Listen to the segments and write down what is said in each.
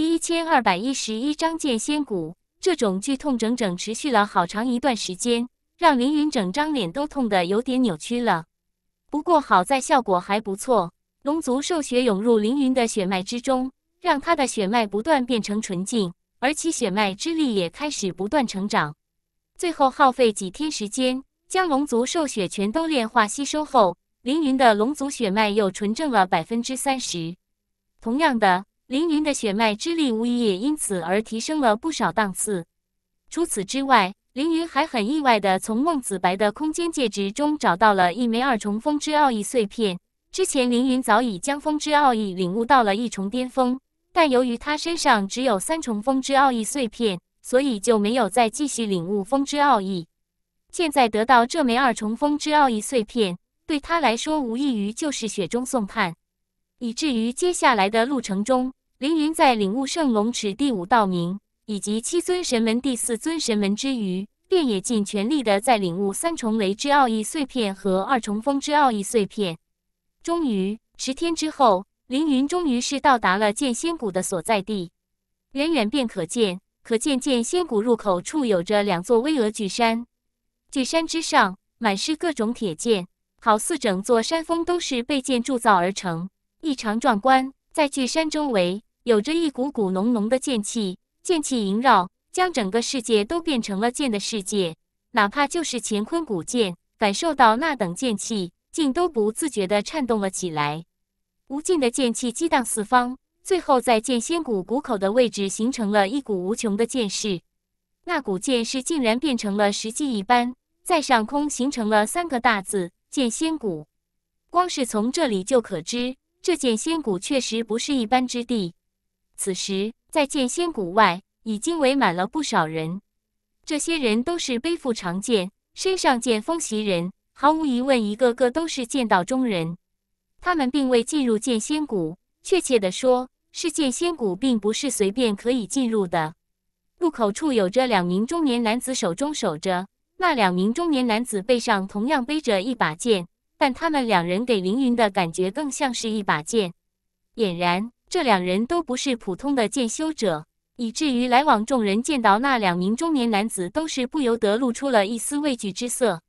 第一千二百一十一章剑仙骨，这种剧痛整整持续了好长一段时间，让凌云整张脸都痛得有点扭曲了。不过好在效果还不错，龙族兽血涌入凌云的血脉之中，让他的血脉不断变成纯净，而其血脉之力也开始不断成长。最后耗费几天时间，将龙族兽血全都炼化吸收后，凌云的龙族血脉又纯正了百分之三十。同样的。凌云的血脉之力无疑也因此而提升了不少档次。除此之外，凌云还很意外的从孟子白的空间戒指中找到了一枚二重风之奥义碎片。之前，凌云早已将风之奥义领悟到了一重巅峰，但由于他身上只有三重风之奥义碎片，所以就没有再继续领悟风之奥义。现在得到这枚二重风之奥义碎片，对他来说无异于就是雪中送炭，以至于接下来的路程中。凌云在领悟圣龙尺第五道名以及七尊神门第四尊神门之余，便也尽全力的在领悟三重雷之奥义碎片和二重风之奥义碎片。终于，十天之后，凌云终于是到达了剑仙谷的所在地。远远便可见，可见剑仙谷入口处有着两座巍峨巨山，巨山之上满是各种铁剑，好似整座山峰都是被剑铸造而成，异常壮观。在巨山周围。有着一股股浓浓的剑气，剑气萦绕，将整个世界都变成了剑的世界。哪怕就是乾坤古剑，感受到那等剑气，竟都不自觉地颤动了起来。无尽的剑气激荡四方，最后在剑仙谷谷口的位置形成了一股无穷的剑势。那股剑势竟然变成了实际一般，在上空形成了三个大字“剑仙谷”。光是从这里就可知，这剑仙谷确实不是一般之地。此时，在剑仙谷外已经围满了不少人。这些人都是背负长剑，身上剑锋袭人，毫无疑问，一个个都是剑道中人。他们并未进入剑仙谷，确切的说，是剑仙谷并不是随便可以进入的。入口处有着两名中年男子，手中守着。那两名中年男子背上同样背着一把剑，但他们两人给凌云的感觉更像是一把剑，俨然。这两人都不是普通的剑修者，以至于来往众人见到那两名中年男子，都是不由得露出了一丝畏惧之色。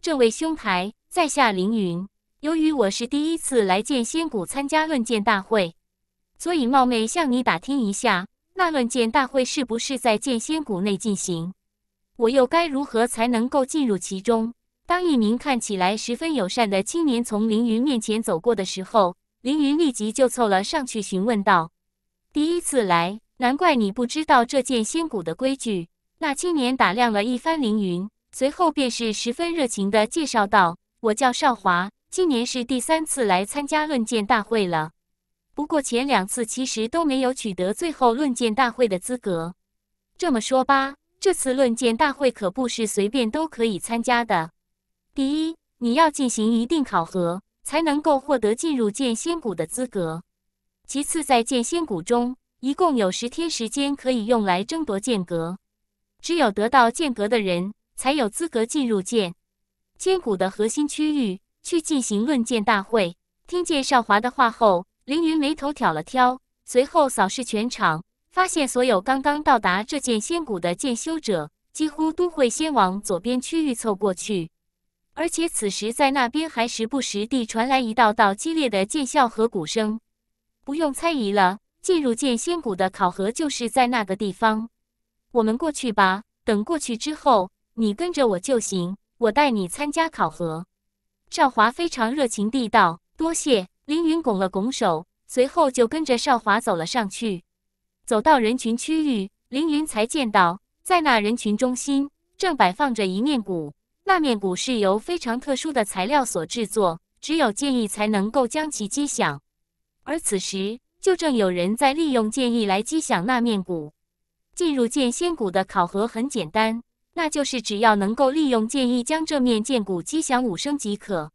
这位兄台，在下凌云。由于我是第一次来剑仙谷参加论剑大会，所以冒昧向你打听一下，那论剑大会是不是在剑仙谷内进行？我又该如何才能够进入其中？当一名看起来十分友善的青年从凌云面前走过的时候。凌云立即就凑了上去，询问道：“第一次来，难怪你不知道这剑仙谷的规矩。”那青年打量了一番凌云，随后便是十分热情的介绍道：“我叫少华，今年是第三次来参加论剑大会了。不过前两次其实都没有取得最后论剑大会的资格。这么说吧，这次论剑大会可不是随便都可以参加的。第一，你要进行一定考核。”才能够获得进入剑仙谷的资格。其次，在剑仙谷中，一共有十天时间可以用来争夺剑阁，只有得到剑阁的人，才有资格进入剑仙谷的核心区域去进行论剑大会。听见少华的话后，凌云眉头挑了挑，随后扫视全场，发现所有刚刚到达这剑仙谷的剑修者，几乎都会先往左边区域凑过去。而且此时在那边还时不时地传来一道道激烈的剑啸和鼓声，不用猜疑了，进入剑仙谷的考核就是在那个地方。我们过去吧，等过去之后，你跟着我就行，我带你参加考核。少华非常热情地道：“多谢。”凌云拱了拱手，随后就跟着少华走了上去。走到人群区域，凌云才见到，在那人群中心正摆放着一面鼓。那面鼓是由非常特殊的材料所制作，只有剑意才能够将其击响。而此时，就正有人在利用剑意来击响那面鼓。进入剑仙谷的考核很简单，那就是只要能够利用剑意将这面剑鼓击响五声即可。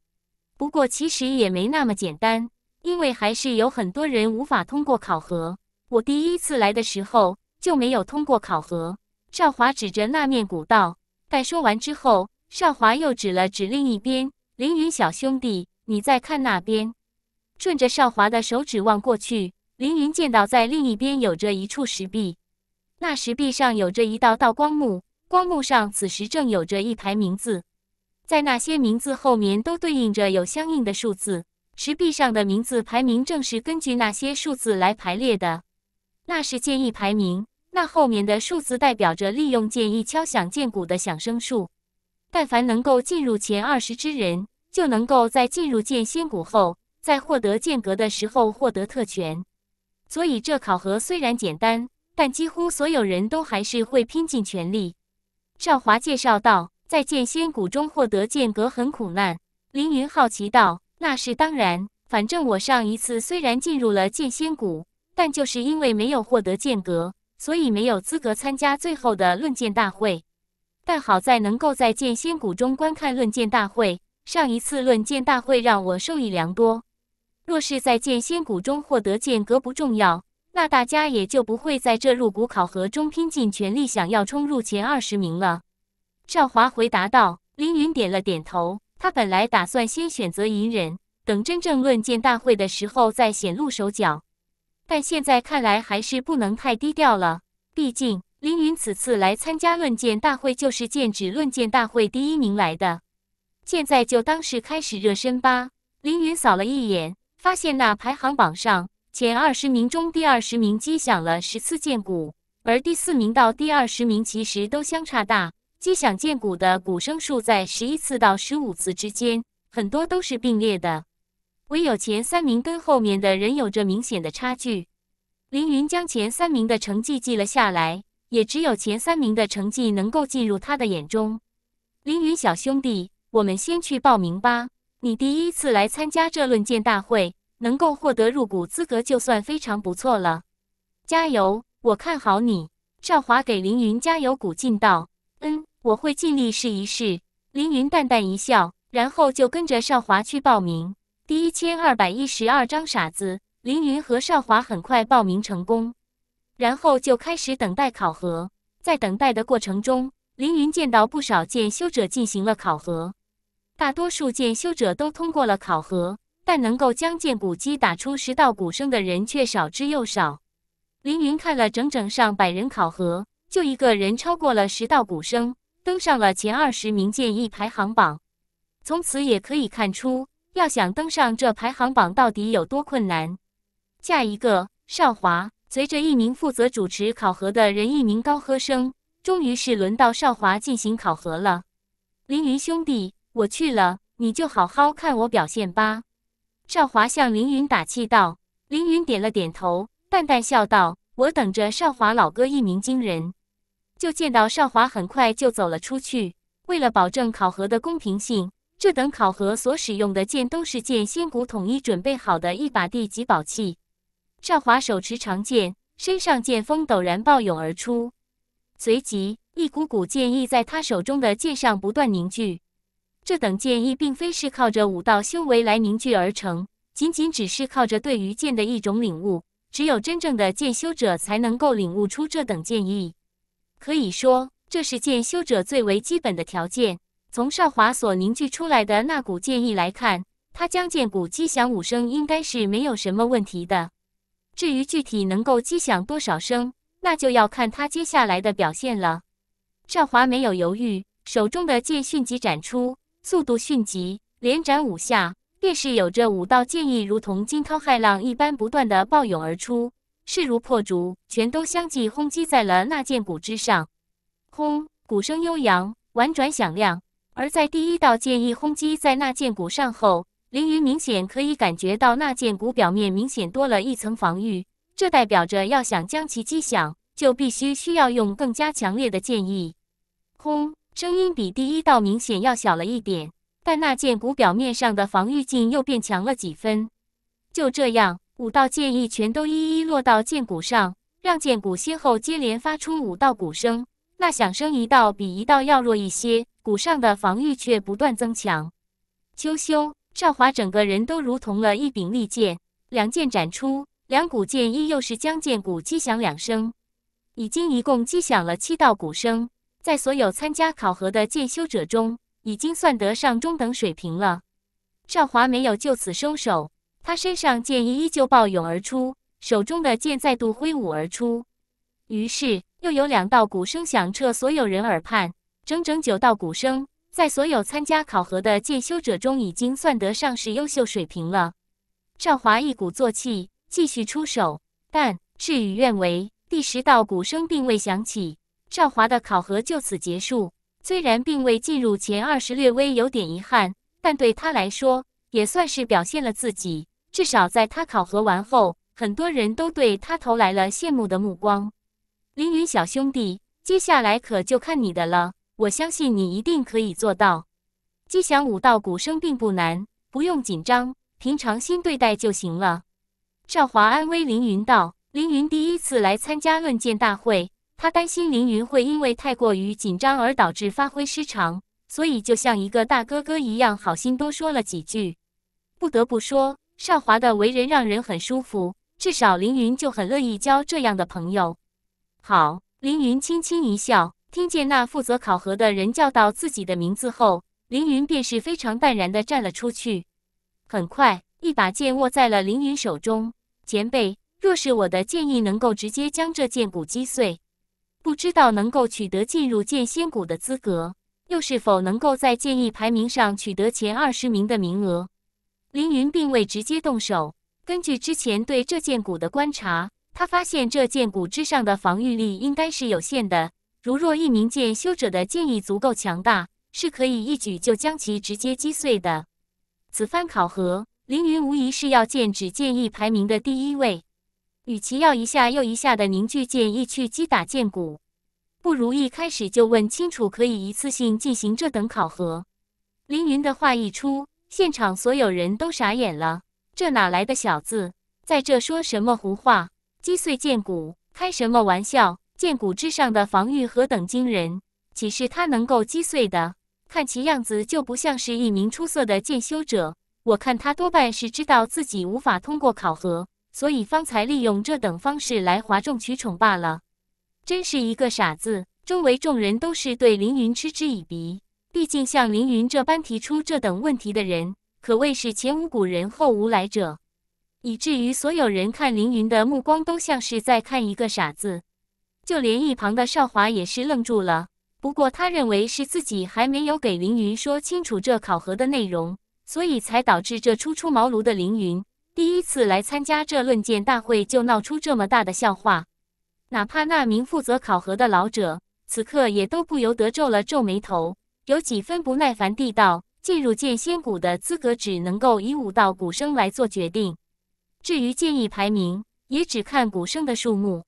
不过，其实也没那么简单，因为还是有很多人无法通过考核。我第一次来的时候就没有通过考核。少华指着那面鼓道：“待说完之后。”少华又指了指另一边，凌云小兄弟，你再看那边。顺着少华的手指望过去，凌云见到在另一边有着一处石壁，那石壁上有着一道道光幕，光幕上此时正有着一排名字，在那些名字后面都对应着有相应的数字，石壁上的名字排名正是根据那些数字来排列的。那是剑意排名，那后面的数字代表着利用剑意敲响剑鼓的响声数。但凡能够进入前二十之人，就能够在进入剑仙谷后，在获得剑阁的时候获得特权。所以这考核虽然简单，但几乎所有人都还是会拼尽全力。少华介绍道：“在剑仙谷中获得剑阁很苦难。”凌云好奇道：“那是当然，反正我上一次虽然进入了剑仙谷，但就是因为没有获得剑阁，所以没有资格参加最后的论剑大会。”但好在能够在剑仙谷中观看论剑大会，上一次论剑大会让我受益良多。若是在剑仙谷中获得剑阁不重要，那大家也就不会在这入谷考核中拼尽全力，想要冲入前二十名了。少华回答道。凌云点了点头，他本来打算先选择隐忍，等真正论剑大会的时候再显露手脚，但现在看来还是不能太低调了，毕竟。凌云此次来参加论剑大会，就是剑指论剑大会第一名来的。现在就当是开始热身吧。凌云扫了一眼，发现那排行榜上前二十名中，第二十名击响了十次剑鼓，而第四名到第二十名其实都相差大，击响剑鼓的鼓声数在十一次到十五次之间，很多都是并列的，唯有前三名跟后面的人有着明显的差距。凌云将前三名的成绩记了下来。也只有前三名的成绩能够进入他的眼中。凌云小兄弟，我们先去报名吧。你第一次来参加这论剑大会，能够获得入股资格就算非常不错了。加油，我看好你。少华给凌云加油鼓劲道。嗯，我会尽力试一试。凌云淡淡一笑，然后就跟着少华去报名。第一千二百一十二张傻子。凌云和少华很快报名成功。然后就开始等待考核，在等待的过程中，凌云见到不少剑修者进行了考核，大多数剑修者都通过了考核，但能够将剑骨击打出十道骨声的人却少之又少。凌云看了整整上百人考核，就一个人超过了十道骨声，登上了前二十名剑意排行榜。从此也可以看出，要想登上这排行榜到底有多困难。下一个，少华。随着一名负责主持考核的人，一名高喝声，终于是轮到少华进行考核了。凌云兄弟，我去了，你就好好看我表现吧。少华向凌云打气道。凌云点了点头，淡淡笑道：“我等着少华老哥一鸣惊人。”就见到少华很快就走了出去。为了保证考核的公平性，这等考核所使用的剑都是剑仙谷统一准备好的一把地级宝器。少华手持长剑，身上剑锋陡然暴涌而出，随即一股股剑意在他手中的剑上不断凝聚。这等剑意并非是靠着武道修为来凝聚而成，仅仅只是靠着对于剑的一种领悟。只有真正的剑修者才能够领悟出这等剑意，可以说这是剑修者最为基本的条件。从少华所凝聚出来的那股剑意来看，他将剑骨击响五声，应该是没有什么问题的。至于具体能够击响多少声，那就要看他接下来的表现了。赵华没有犹豫，手中的剑迅疾斩出，速度迅疾，连斩五下，便是有着五道剑意，如同惊涛骇浪一般，不断的暴涌而出，势如破竹，全都相继轰击在了那剑骨之上。轰，鼓声悠扬，婉转响亮。而在第一道剑意轰击在那剑骨上后，凌云明显可以感觉到那剑骨表面明显多了一层防御，这代表着要想将其击响，就必须需要用更加强烈的剑意。轰！声音比第一道明显要小了一点，但那剑骨表面上的防御劲又变强了几分。就这样，五道剑意全都一一落到剑骨上，让剑骨先后接连发出五道鼓声。那响声一道比一道要弱一些，骨上的防御却不断增强。秋修，少华整个人都如同了一柄利剑，两剑斩出，两股剑意又是将剑骨击响两声，已经一共击响了七道鼓声，在所有参加考核的剑修者中，已经算得上中等水平了。少华没有就此收手，他身上剑意依旧暴涌而出，手中的剑再度挥舞而出，于是又有两道鼓声响彻所有人耳畔，整整九道鼓声。在所有参加考核的戒修者中，已经算得上是优秀水平了。少华一鼓作气继续出手，但事与愿违，第十道鼓声并未响起，少华的考核就此结束。虽然并未进入前二十，略微有点遗憾，但对他来说也算是表现了自己。至少在他考核完后，很多人都对他投来了羡慕的目光。凌云小兄弟，接下来可就看你的了。我相信你一定可以做到。吉祥五道鼓声并不难，不用紧张，平常心对待就行了。少华安慰凌云道：“凌云第一次来参加论剑大会，他担心凌云会因为太过于紧张而导致发挥失常，所以就像一个大哥哥一样，好心多说了几句。”不得不说，少华的为人让人很舒服，至少凌云就很乐意交这样的朋友。好，凌云轻轻一笑。听见那负责考核的人叫到自己的名字后，凌云便是非常淡然地站了出去。很快，一把剑握在了凌云手中。前辈，若是我的剑意能够直接将这剑骨击碎，不知道能够取得进入剑仙谷的资格，又是否能够在剑意排名上取得前二十名的名额？凌云并未直接动手。根据之前对这剑骨的观察，他发现这剑骨之上的防御力应该是有限的。如若一名剑修者的剑意足够强大，是可以一举就将其直接击碎的。此番考核，凌云无疑是要剑指剑意排名的第一位。与其要一下又一下的凝聚剑意去击打剑骨，不如一开始就问清楚，可以一次性进行这等考核。凌云的话一出，现场所有人都傻眼了。这哪来的小子，在这说什么胡话？击碎剑骨，开什么玩笑？剑骨之上的防御何等惊人，岂是他能够击碎的？看其样子就不像是一名出色的剑修者。我看他多半是知道自己无法通过考核，所以方才利用这等方式来哗众取宠罢了。真是一个傻子！周围众人都是对凌云嗤之以鼻。毕竟像凌云这般提出这等问题的人，可谓是前无古人后无来者，以至于所有人看凌云的目光都像是在看一个傻子。就连一旁的少华也是愣住了。不过他认为是自己还没有给凌云说清楚这考核的内容，所以才导致这初出茅庐的凌云第一次来参加这论剑大会就闹出这么大的笑话。哪怕那名负责考核的老者此刻也都不由得皱了皱眉头，有几分不耐烦地道：“进入剑仙谷的资格只能够以武道古生来做决定，至于剑意排名，也只看古生的数目。”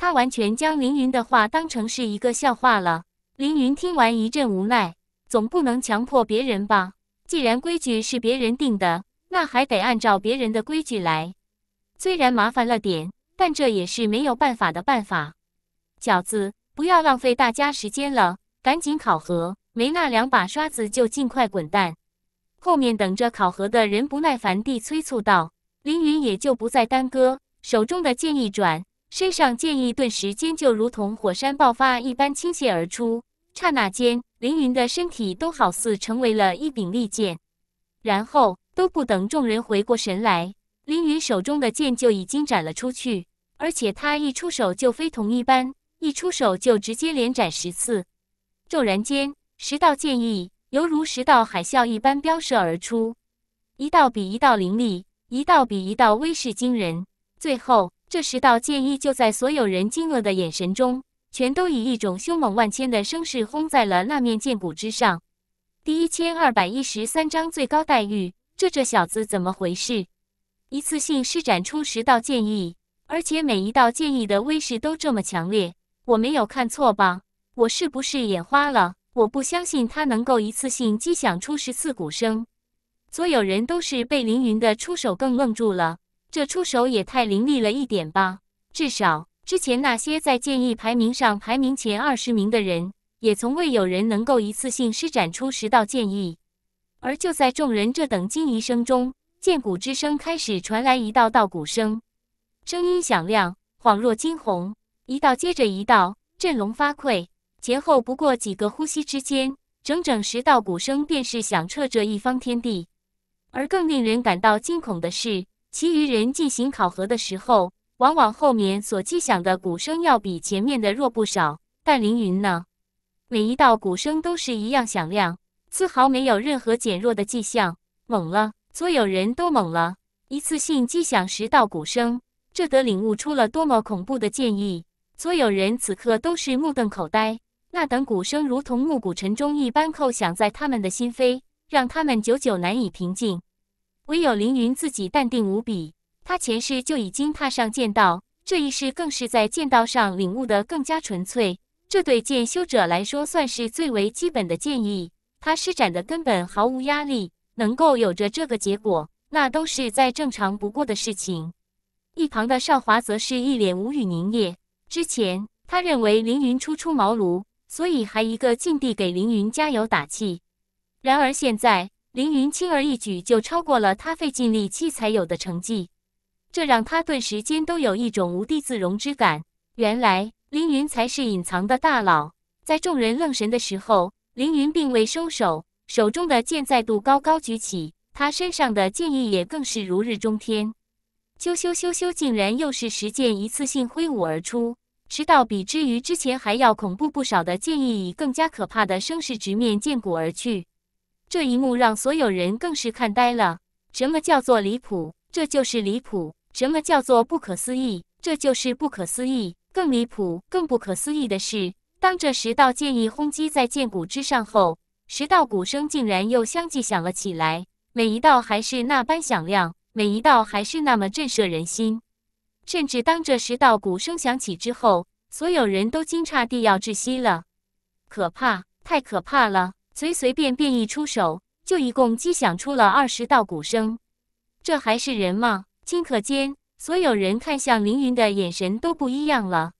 他完全将凌云的话当成是一个笑话了。凌云听完一阵无奈，总不能强迫别人吧？既然规矩是别人定的，那还得按照别人的规矩来。虽然麻烦了点，但这也是没有办法的办法。饺子，不要浪费大家时间了，赶紧考核，没那两把刷子就尽快滚蛋。后面等着考核的人不耐烦地催促道：“凌云也就不再耽搁，手中的剑一转。”身上剑意顿时间就如同火山爆发一般倾泻而出，刹那间，凌云的身体都好似成为了一柄利剑。然后都不等众人回过神来，凌云手中的剑就已经斩了出去，而且他一出手就非同一般，一出手就直接连斩十次。骤然间，十道剑意犹如十道海啸一般飙射而出，一道比一道凌厉，一道比一道威势惊人，最后。这十道剑意就在所有人惊愕的眼神中，全都以一种凶猛万千的声势轰在了那面剑骨之上。第一千二百一十三章最高待遇，这这小子怎么回事？一次性施展出十道剑意，而且每一道剑意的威势都这么强烈，我没有看错吧？我是不是眼花了？我不相信他能够一次性击响出十四鼓声。所有人都是被凌云的出手更愣住了。这出手也太凌厉了一点吧！至少之前那些在剑意排名上排名前二十名的人，也从未有人能够一次性施展出十道剑意。而就在众人这等惊疑声中，剑谷之声开始传来一道道鼓声，声音响亮，恍若惊鸿，一道接着一道，振聋发聩。前后不过几个呼吸之间，整整十道鼓声便是响彻这一方天地。而更令人感到惊恐的是。其余人进行考核的时候，往往后面所击响的鼓声要比前面的弱不少。但凌云呢，每一道鼓声都是一样响亮，丝毫没有任何减弱的迹象。猛了，所有人都猛了。一次性击响十道鼓声，这得领悟出了多么恐怖的剑意？所有人此刻都是目瞪口呆，那等鼓声如同暮鼓晨钟一般叩响在他们的心扉，让他们久久难以平静。唯有凌云自己淡定无比，他前世就已经踏上剑道，这一世更是在剑道上领悟的更加纯粹。这对剑修者来说，算是最为基本的建议。他施展的根本毫无压力，能够有着这个结果，那都是再正常不过的事情。一旁的少华则是一脸无语凝噎。之前他认为凌云初出茅庐，所以还一个劲地给凌云加油打气。然而现在，凌云轻而易举就超过了他费尽力气才有的成绩，这让他顿时间都有一种无地自容之感。原来凌云才是隐藏的大佬。在众人愣神的时候，凌云并未收手，手中的剑再度高高举起，他身上的剑意也更是如日中天。咻咻咻咻，竟然又是十剑一次性挥舞而出，迟到比之于之前还要恐怖不少的剑意，以更加可怕的声势直面剑骨而去。这一幕让所有人更是看呆了。什么叫做离谱？这就是离谱。什么叫做不可思议？这就是不可思议。更离谱、更不可思议的是，当这十道剑意轰击在剑骨之上后，十道鼓声竟然又相继响了起来。每一道还是那般响亮，每一道还是那么震慑人心。甚至当这十道鼓声响起之后，所有人都惊诧地要窒息了。可怕，太可怕了！随随便便一出手，就一共击响出了二十道鼓声，这还是人吗？顷刻间，所有人看向凌云的眼神都不一样了，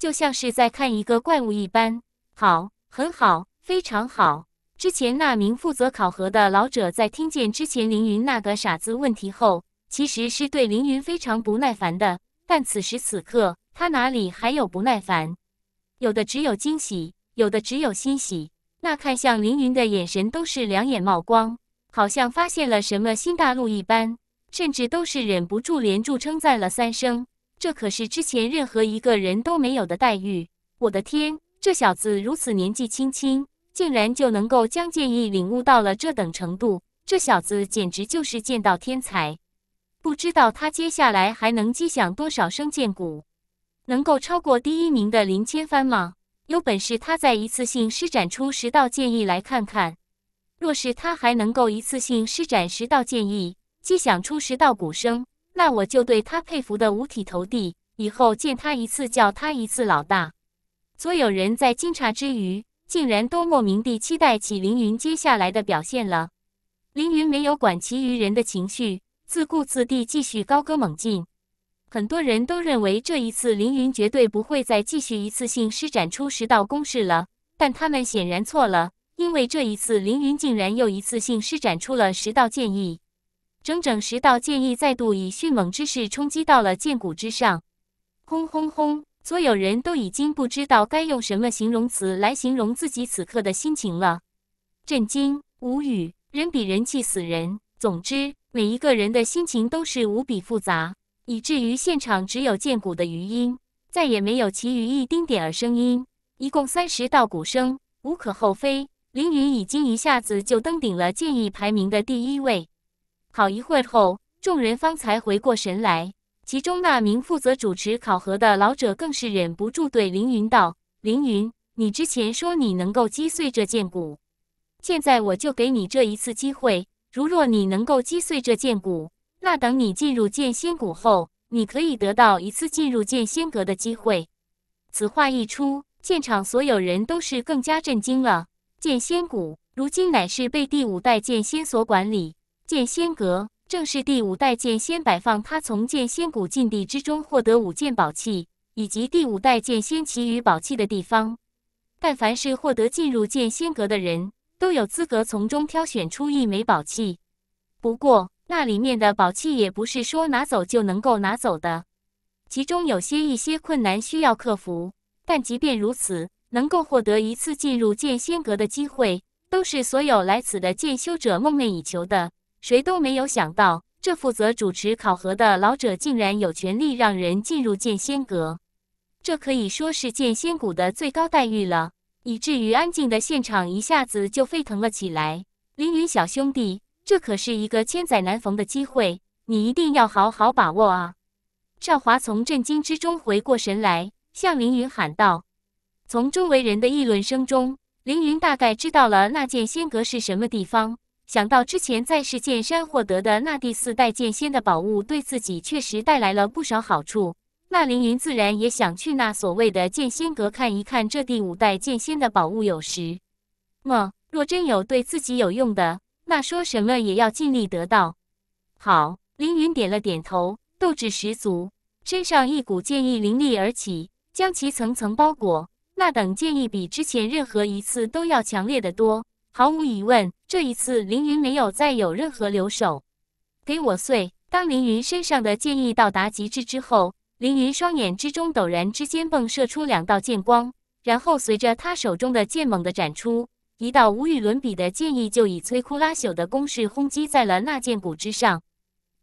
就像是在看一个怪物一般。好，很好，非常好！之前那名负责考核的老者在听见之前凌云那个傻子问题后，其实是对凌云非常不耐烦的，但此时此刻，他哪里还有不耐烦？有的只有惊喜，有的只有欣喜。那看向凌云的眼神都是两眼冒光，好像发现了什么新大陆一般，甚至都是忍不住连住称赞了三声。这可是之前任何一个人都没有的待遇。我的天，这小子如此年纪轻轻，竟然就能够将剑意领悟到了这等程度，这小子简直就是剑道天才。不知道他接下来还能击响多少声剑鼓，能够超过第一名的林千帆吗？有本事，他再一次性施展出十道剑意来看看。若是他还能够一次性施展十道剑意，既想出十道鼓声，那我就对他佩服的五体投地。以后见他一次，叫他一次老大。所有人在惊诧之余，竟然都莫名地期待起凌云接下来的表现了。凌云没有管其余人的情绪，自顾自地继续高歌猛进。很多人都认为这一次凌云绝对不会再继续一次性施展出十道攻势了，但他们显然错了，因为这一次凌云竟然又一次性施展出了十道剑意，整整十道剑意再度以迅猛之势冲击到了剑骨之上，轰轰轰！所有人都已经不知道该用什么形容词来形容自己此刻的心情了，震惊、无语、人比人气死人，总之，每一个人的心情都是无比复杂。以至于现场只有剑骨的余音，再也没有其余一丁点儿声音。一共三十道鼓声，无可厚非。凌云已经一下子就登顶了剑意排名的第一位。好一会儿后，众人方才回过神来，其中那名负责主持考核的老者更是忍不住对凌云道：“凌云，你之前说你能够击碎这剑骨，现在我就给你这一次机会，如若你能够击碎这剑骨。”那等你进入剑仙谷后，你可以得到一次进入剑仙阁的机会。此话一出，现场所有人都是更加震惊了。剑仙谷如今乃是被第五代剑仙所管理，剑仙阁正是第五代剑仙摆放他从剑仙谷禁地之中获得五件宝器，以及第五代剑仙其余宝器的地方。但凡是获得进入剑仙阁的人，都有资格从中挑选出一枚宝器。不过。那里面的宝器也不是说拿走就能够拿走的，其中有些一些困难需要克服。但即便如此，能够获得一次进入剑仙阁的机会，都是所有来此的剑修者梦寐以求的。谁都没有想到，这负责主持考核的老者竟然有权利让人进入剑仙阁，这可以说是剑仙谷的最高待遇了。以至于安静的现场一下子就沸腾了起来。凌云小兄弟。这可是一个千载难逢的机会，你一定要好好把握啊！少华从震惊之中回过神来，向凌云喊道。从周围人的议论声中，凌云大概知道了那剑仙阁是什么地方。想到之前在世剑山获得的那第四代剑仙的宝物，对自己确实带来了不少好处。那凌云自然也想去那所谓的剑仙阁看一看，这第五代剑仙的宝物有时。么？若真有对自己有用的。那说什么也要尽力得到。好，凌云点了点头，斗志十足，身上一股剑意凌厉而起，将其层层包裹。那等剑意比之前任何一次都要强烈的多。毫无疑问，这一次凌云没有再有任何留守。给我碎！当凌云身上的剑意到达极致之后，凌云双眼之中陡然之间迸射出两道剑光，然后随着他手中的剑猛地展出。一道无与伦比的剑意就以摧枯拉朽的攻势轰击在了那剑骨之上。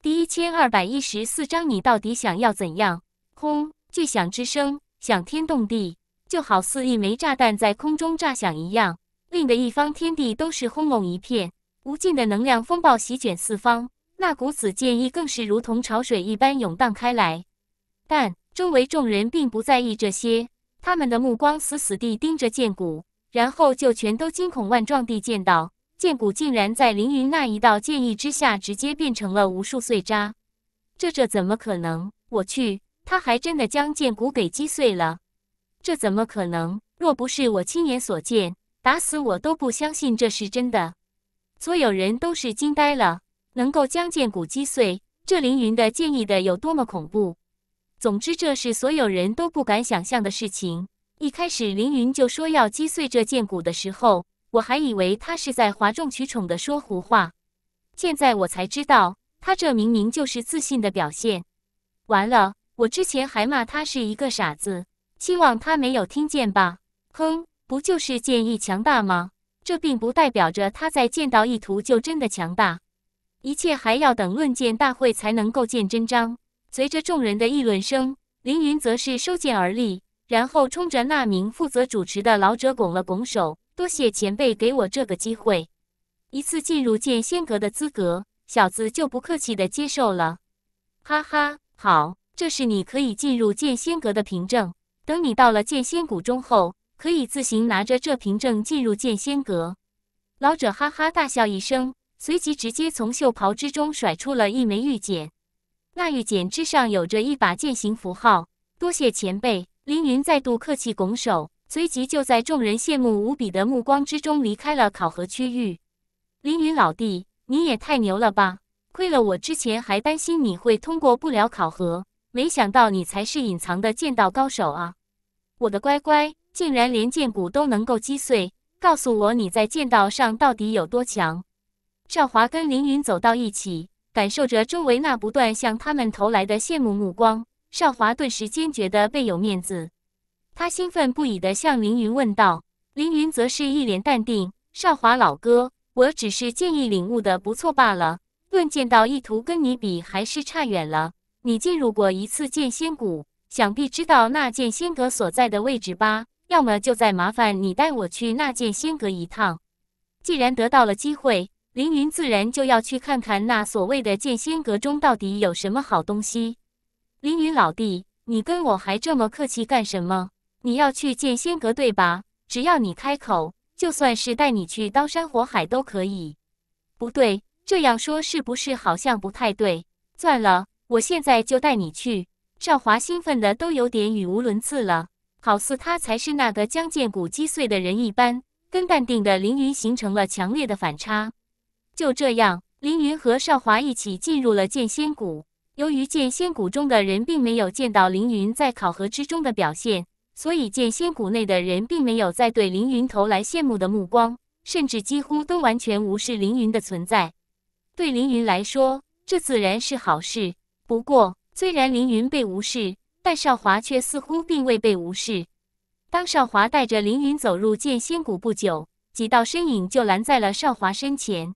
第一千二百一十四章，你到底想要怎样？轰！巨响之声响天动地，就好似一枚炸弹在空中炸响一样，令得一方天地都是轰隆一片。无尽的能量风暴席卷四方，那股子剑意更是如同潮水一般涌荡开来。但周围众人并不在意这些，他们的目光死死地盯着剑骨。然后就全都惊恐万状地见到剑骨竟然在凌云那一道剑意之下直接变成了无数碎渣，这这怎么可能？我去，他还真的将剑骨给击碎了，这怎么可能？若不是我亲眼所见，打死我都不相信这是真的。所有人都是惊呆了，能够将剑骨击碎，这凌云的剑意的有多么恐怖？总之，这是所有人都不敢想象的事情。一开始，凌云就说要击碎这剑骨的时候，我还以为他是在哗众取宠的说胡话。现在我才知道，他这明明就是自信的表现。完了，我之前还骂他是一个傻子，希望他没有听见吧？哼，不就是剑意强大吗？这并不代表着他在剑道一途就真的强大。一切还要等论剑大会才能够见真章。随着众人的议论声，凌云则是收剑而立。然后冲着那名负责主持的老者拱了拱手，多谢前辈给我这个机会，一次进入剑仙阁的资格，小子就不客气的接受了。哈哈，好，这是你可以进入剑仙阁的凭证，等你到了剑仙谷中后，可以自行拿着这凭证进入剑仙阁。老者哈哈大笑一声，随即直接从袖袍之中甩出了一枚玉简，那玉简之上有着一把剑形符号。多谢前辈。凌云再度客气拱手，随即就在众人羡慕无比的目光之中离开了考核区域。凌云老弟，你也太牛了吧！亏了我之前还担心你会通过不了考核，没想到你才是隐藏的剑道高手啊！我的乖乖，竟然连剑骨都能够击碎！告诉我你在剑道上到底有多强？赵华跟凌云走到一起，感受着周围那不断向他们投来的羡慕目光。少华顿时坚决的倍有面子，他兴奋不已的向凌云问道：“凌云则是一脸淡定，少华老哥，我只是建议领悟的不错罢了，论剑道意图跟你比还是差远了。你进入过一次剑仙谷，想必知道那剑仙阁所在的位置吧？要么就在麻烦你带我去那剑仙阁一趟。既然得到了机会，凌云自然就要去看看那所谓的剑仙阁中到底有什么好东西。”凌云老弟，你跟我还这么客气干什么？你要去剑仙阁对吧？只要你开口，就算是带你去刀山火海都可以。不对，这样说是不是好像不太对？算了，我现在就带你去。少华兴奋的都有点语无伦次了，好似他才是那个将剑骨击碎的人一般，跟淡定的凌云形成了强烈的反差。就这样，凌云和少华一起进入了剑仙谷。由于剑仙谷中的人并没有见到凌云在考核之中的表现，所以剑仙谷内的人并没有在对凌云投来羡慕的目光，甚至几乎都完全无视凌云的存在。对凌云来说，这自然是好事。不过，虽然凌云被无视，但少华却似乎并未被无视。当少华带着凌云走入剑仙谷不久，几道身影就拦在了少华身前。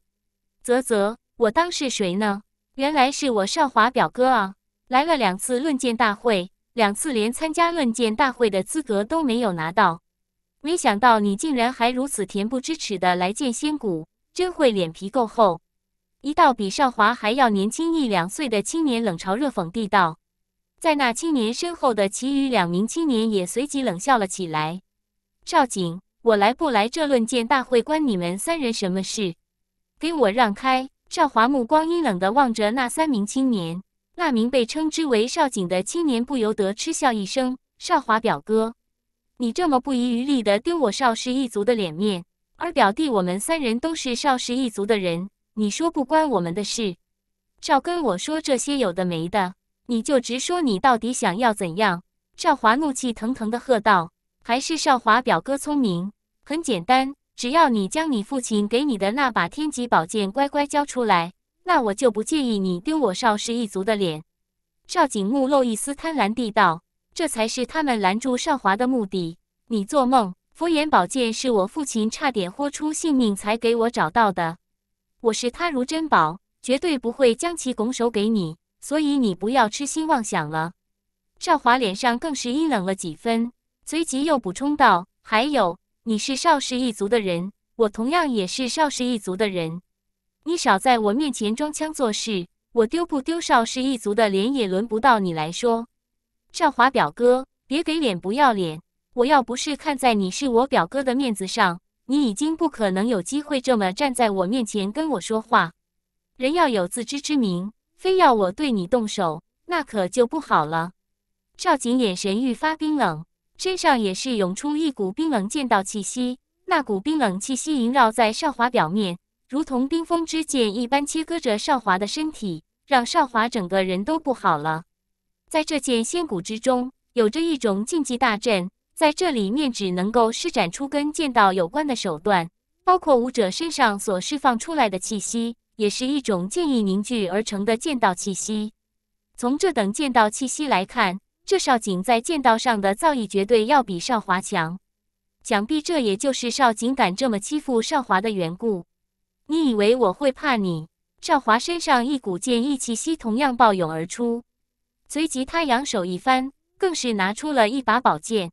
啧啧，我当是谁呢？原来是我少华表哥啊！来了两次论剑大会，两次连参加论剑大会的资格都没有拿到。没想到你竟然还如此恬不知耻的来见仙谷，真会脸皮够厚！一道比少华还要年轻一两岁的青年冷嘲热讽地道，在那青年身后的其余两名青年也随即冷笑了起来。少景，我来不来这论剑大会关你们三人什么事？给我让开！少华目光阴冷地望着那三名青年，那名被称之为少景的青年不由得嗤笑一声：“少华表哥，你这么不遗余力地丢我邵氏一族的脸面，而表弟我们三人都是邵氏一族的人，你说不关我们的事？少跟我说这些有的没的，你就直说你到底想要怎样？”少华怒气腾腾地喝道：“还是少华表哥聪明，很简单。”只要你将你父亲给你的那把天级宝剑乖乖交出来，那我就不介意你丢我少氏一族的脸。”赵景木露一丝贪婪地道：“这才是他们拦住少华的目的。你做梦！福炎宝剑是我父亲差点豁出性命才给我找到的，我视他如珍宝，绝对不会将其拱手给你。所以你不要痴心妄想了。”少华脸上更是阴冷了几分，随即又补充道：“还有。”你是邵氏一族的人，我同样也是邵氏一族的人。你少在我面前装腔作势，我丢不丢邵氏一族的脸也轮不到你来说。邵华表哥，别给脸不要脸！我要不是看在你是我表哥的面子上，你已经不可能有机会这么站在我面前跟我说话。人要有自知之明，非要我对你动手，那可就不好了。赵瑾眼神愈发冰冷。身上也是涌出一股冰冷剑道气息，那股冰冷气息萦绕在少华表面，如同冰封之剑一般切割着少华的身体，让少华整个人都不好了。在这件仙骨之中，有着一种禁忌大阵，在这里面只能够施展出跟剑道有关的手段，包括武者身上所释放出来的气息，也是一种剑意凝聚而成的剑道气息。从这等剑道气息来看。这少景在剑道上的造诣绝对要比少华强，想必这也就是少景敢这么欺负少华的缘故。你以为我会怕你？少华身上一股剑意气息同样暴涌而出，随即他扬手一翻，更是拿出了一把宝剑。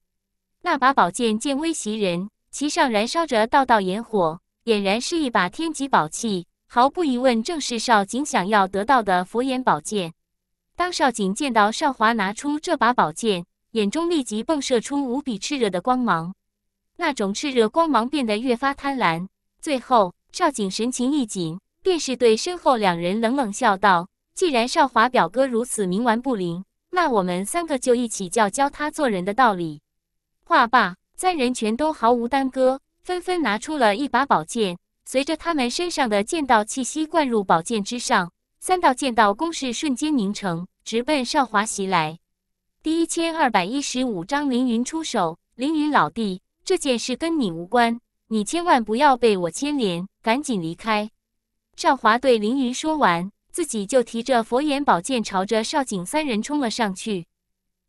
那把宝剑剑威袭人，其上燃烧着道道炎火，俨然是一把天级宝器。毫无疑问，正是少景想要得到的佛眼宝剑。当少景见到少华拿出这把宝剑，眼中立即迸射出无比炽热的光芒，那种炽热光芒变得越发贪婪。最后，少景神情一紧，便是对身后两人冷冷笑道：“既然少华表哥如此冥顽不灵，那我们三个就一起教教他做人的道理。”话罢，三人全都毫无耽搁，纷纷拿出了一把宝剑，随着他们身上的剑道气息灌入宝剑之上，三道剑道攻势瞬间凝成。直奔少华袭来。第一千二百一十五章，凌云出手。凌云老弟，这件事跟你无关，你千万不要被我牵连，赶紧离开。少华对凌云说完，自己就提着佛眼宝剑，朝着少景三人冲了上去。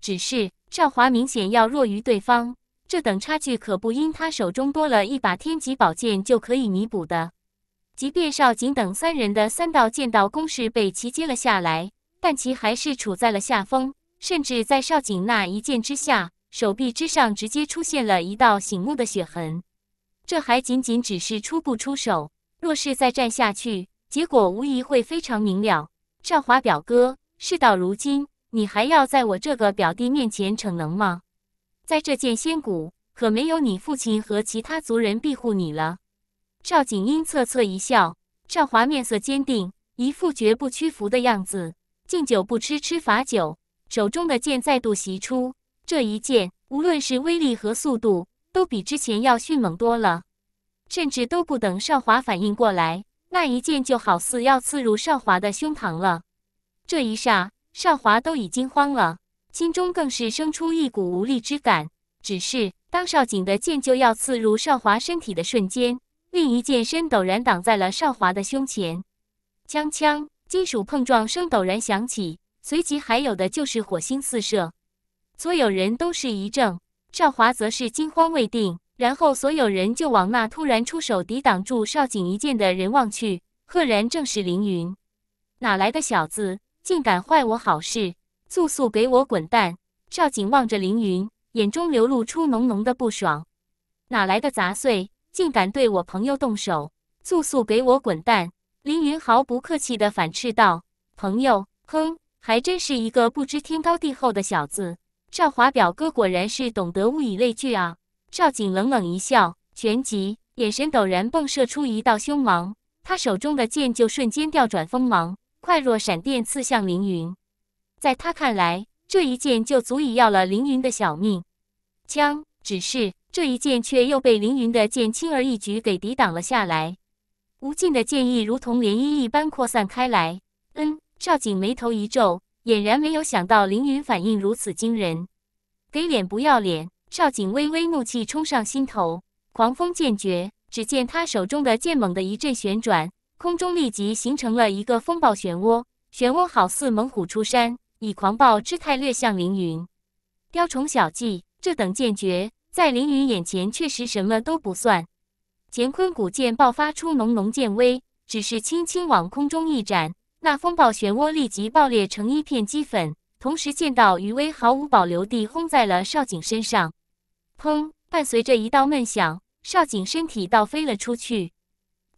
只是少华明显要弱于对方，这等差距可不因他手中多了一把天级宝剑就可以弥补的。即便少景等三人的三道剑道攻势被其接了下来。但其还是处在了下风，甚至在少景那一剑之下，手臂之上直接出现了一道醒目的血痕。这还仅仅只是初步出手，若是再战下去，结果无疑会非常明了。赵华表哥，事到如今，你还要在我这个表弟面前逞能吗？在这剑仙谷，可没有你父亲和其他族人庇护你了。赵景英侧侧一笑，赵华面色坚定，一副绝不屈服的样子。敬酒不吃吃罚酒，手中的剑再度袭出。这一剑无论是威力和速度，都比之前要迅猛多了。甚至都不等少华反应过来，那一剑就好似要刺入少华的胸膛了。这一下，少华都已经慌了，心中更是生出一股无力之感。只是当少景的剑就要刺入少华身体的瞬间，另一剑身陡然挡在了少华的胸前。锵锵。金属碰撞声陡然响起，随即还有的就是火星四射，所有人都是一怔，邵华则是惊慌未定，然后所有人就往那突然出手抵挡住邵景一剑的人望去，赫然正是凌云。哪来的小子，竟敢坏我好事！速速给我滚蛋！邵景望着凌云，眼中流露出浓浓的不爽。哪来的杂碎，竟敢对我朋友动手！速速给我滚蛋！凌云毫不客气地反斥道：“朋友，哼，还真是一个不知天高地厚的小子。赵华表哥果然是懂得物以类聚啊。”赵景冷冷一笑，旋即眼神陡然迸射出一道凶芒，他手中的剑就瞬间调转锋芒，快若闪电刺向凌云。在他看来，这一剑就足以要了凌云的小命。枪，只是这一剑却又被凌云的剑轻而易举给抵挡了下来。无尽的剑意如同涟漪一般扩散开来。嗯，邵景眉头一皱，俨然没有想到凌云反应如此惊人。给脸不要脸！邵景微微怒气冲上心头，狂风剑诀。只见他手中的剑猛地一阵旋转，空中立即形成了一个风暴漩涡，漩涡好似猛虎出山，以狂暴之态掠向凌云。雕虫小技，这等剑诀在凌云眼前确实什么都不算。乾坤古剑爆发出浓浓剑威，只是轻轻往空中一斩，那风暴漩涡立即爆裂成一片齑粉。同时，剑道余威毫无保留地轰在了少景身上。砰！伴随着一道闷响，少景身体倒飞了出去。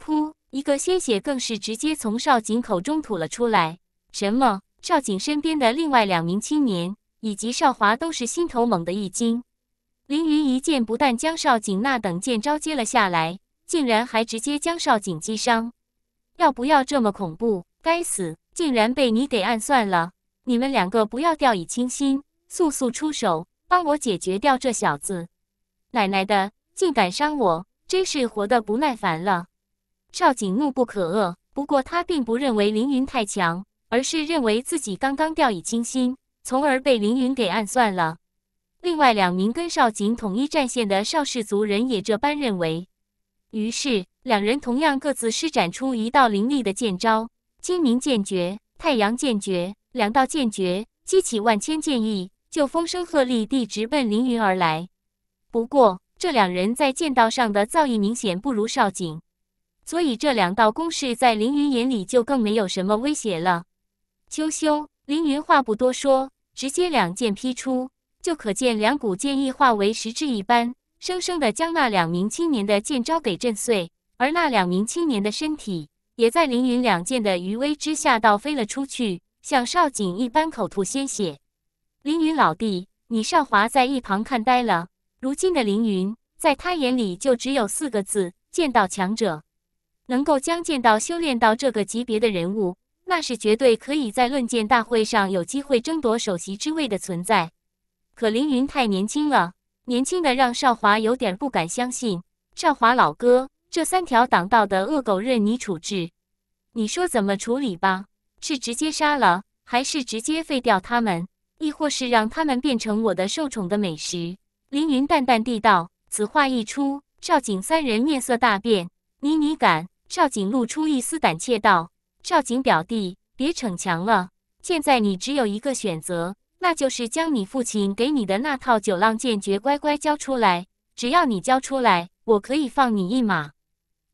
噗！一个鲜血更是直接从少景口中吐了出来。什么？少景身边的另外两名青年以及少华都是心头猛地一惊。凌云一剑不但将少景那等剑招接了下来。竟然还直接将少景击伤，要不要这么恐怖？该死，竟然被你给暗算了！你们两个不要掉以轻心，速速出手，帮我解决掉这小子！奶奶的，竟敢伤我，真是活得不耐烦了！少景怒不可遏，不过他并不认为凌云太强，而是认为自己刚刚掉以轻心，从而被凌云给暗算了。另外两名跟少景统一战线的少氏族人也这般认为。于是，两人同样各自施展出一道凌厉的剑招，金明剑诀、太阳剑诀，两道剑诀激起万千剑意，就风声鹤唳地直奔凌云而来。不过，这两人在剑道上的造诣明显不如少景，所以这两道攻势在凌云眼里就更没有什么威胁了。秋修，凌云话不多说，直接两剑劈出，就可见两股剑意化为实质一般。生生的将那两名青年的剑招给震碎，而那两名青年的身体也在凌云两剑的余威之下倒飞了出去，像少景一般口吐鲜血。凌云老弟，你少华在一旁看呆了。如今的凌云，在他眼里就只有四个字：剑道强者。能够将剑道修炼到这个级别的人物，那是绝对可以在论剑大会上有机会争夺首席之位的存在。可凌云太年轻了。年轻的让少华有点不敢相信，少华老哥，这三条挡道的恶狗任你处置，你说怎么处理吧？是直接杀了，还是直接废掉他们，亦或是让他们变成我的受宠的美食？凌云淡淡地道。此话一出，少景三人面色大变。你你敢？少景露出一丝胆怯道：“少景表弟，别逞强了，现在你只有一个选择。”那就是将你父亲给你的那套九浪剑诀乖乖交出来，只要你交出来，我可以放你一马。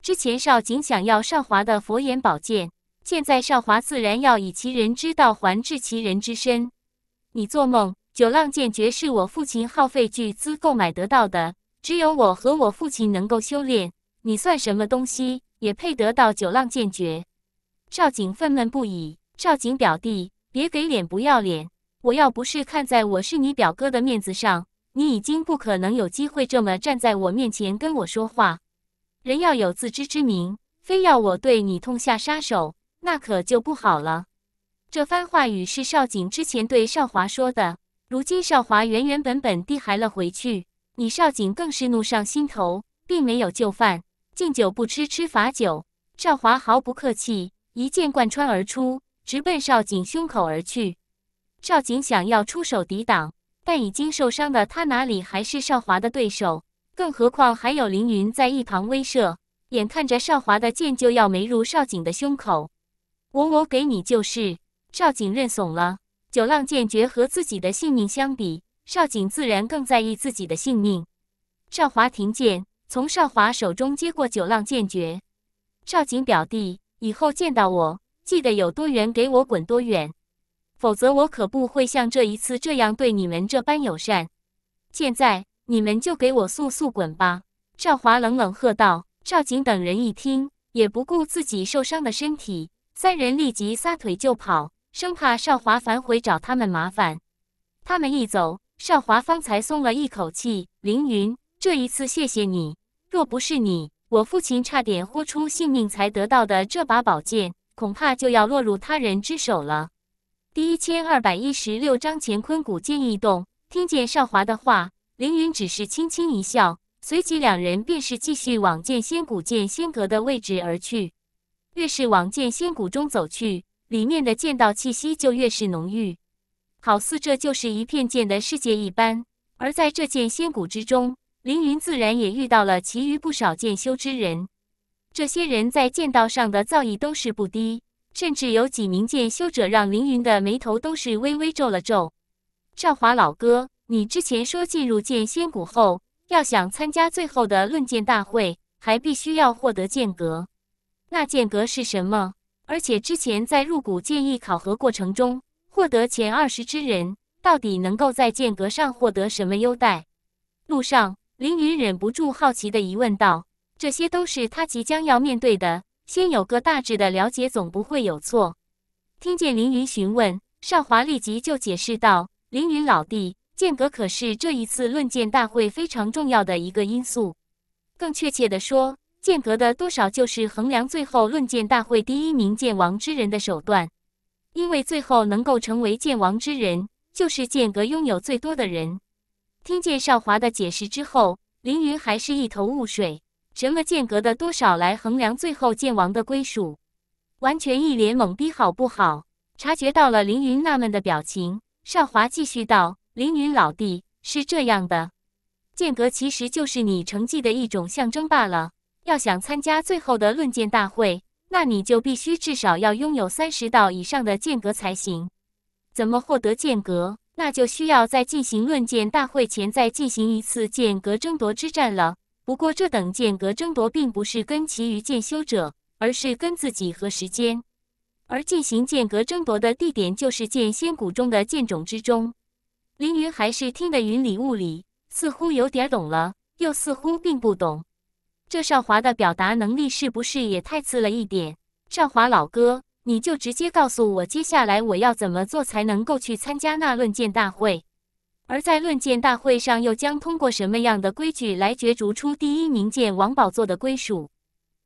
之前少景想要少华的佛眼宝剑，现在少华自然要以其人之道还治其人之身。你做梦！九浪剑诀是我父亲耗费巨资购买得到的，只有我和我父亲能够修炼。你算什么东西，也配得到九浪剑诀？少景愤懑不已。少景表弟，别给脸不要脸！我要不是看在我是你表哥的面子上，你已经不可能有机会这么站在我面前跟我说话。人要有自知之明，非要我对你痛下杀手，那可就不好了。这番话语是少景之前对少华说的，如今少华原原本本地还了回去，你少景更是怒上心头，并没有就范。敬酒不吃吃罚酒，少华毫不客气，一剑贯穿而出，直奔少景胸口而去。邵景想要出手抵挡，但已经受伤的他哪里还是少华的对手？更何况还有凌云在一旁威慑。眼看着少华的剑就要没入少景的胸口，我我给你就是。少景认怂了。九浪剑诀和自己的性命相比，少景自然更在意自己的性命。少华停剑，从少华手中接过九浪剑诀。少景表弟，以后见到我，记得有多远给我滚多远。否则我可不会像这一次这样对你们这般友善。现在你们就给我速速滚吧！”少华冷冷喝道。赵景等人一听，也不顾自己受伤的身体，三人立即撒腿就跑，生怕少华反悔找他们麻烦。他们一走，少华方才松了一口气。凌云，这一次谢谢你。若不是你，我父亲差点豁出性命才得到的这把宝剑，恐怕就要落入他人之手了。第一千二百一十六章乾坤古剑异动。听见少华的话，凌云只是轻轻一笑，随即两人便是继续往剑仙古剑仙阁的位置而去。越是往剑仙谷中走去，里面的剑道气息就越是浓郁，好似这就是一片剑的世界一般。而在这剑仙谷之中，凌云自然也遇到了其余不少剑修之人，这些人在剑道上的造诣都是不低。甚至有几名剑修者让凌云的眉头都是微微皱了皱。少华老哥，你之前说进入剑仙谷后，要想参加最后的论剑大会，还必须要获得剑阁。那剑阁是什么？而且之前在入谷建议考核过程中，获得前二十之人，到底能够在剑阁上获得什么优待？路上，凌云忍不住好奇的疑问道，这些都是他即将要面对的。先有个大致的了解，总不会有错。听见凌云询问，少华立即就解释道：“凌云老弟，剑阁可是这一次论剑大会非常重要的一个因素。更确切的说，剑阁的多少就是衡量最后论剑大会第一名剑王之人的手段。因为最后能够成为剑王之人，就是剑阁拥有最多的人。”听见少华的解释之后，凌云还是一头雾水。什么剑隔的多少来衡量最后剑王的归属？完全一脸懵逼，好不好？察觉到了凌云纳闷的表情，少华继续道：“凌云老弟，是这样的，剑隔其实就是你成绩的一种象征罢了。要想参加最后的论剑大会，那你就必须至少要拥有三十道以上的剑隔才行。怎么获得剑隔？那就需要在进行论剑大会前再进行一次剑隔争夺之战了。”不过，这等间隔争夺并不是跟其余剑修者，而是跟自己和时间。而进行间隔争夺的地点，就是剑仙谷中的剑冢之中。凌云还是听得云里雾里，似乎有点懂了，又似乎并不懂。这少华的表达能力是不是也太次了一点？少华老哥，你就直接告诉我，接下来我要怎么做才能够去参加那论剑大会？而在论剑大会上，又将通过什么样的规矩来角逐出第一名剑王宝座的归属？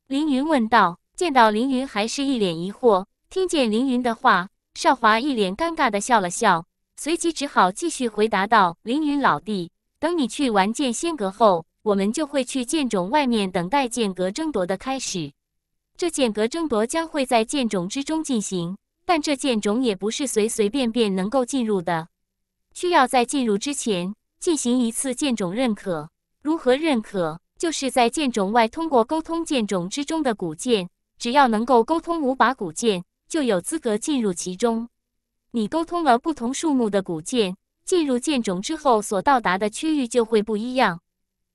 凌云问道。见到凌云还是一脸疑惑，听见凌云的话，少华一脸尴尬的笑了笑，随即只好继续回答道：“凌云老弟，等你去完剑仙阁后，我们就会去剑冢外面等待剑阁争夺的开始。这剑阁争夺将会在剑冢之中进行，但这剑冢也不是随随便便能够进入的。”需要在进入之前进行一次剑种认可。如何认可？就是在剑种外通过沟通剑种之中的古剑，只要能够沟通五把古剑，就有资格进入其中。你沟通了不同数目的古剑，进入剑种之后所到达的区域就会不一样。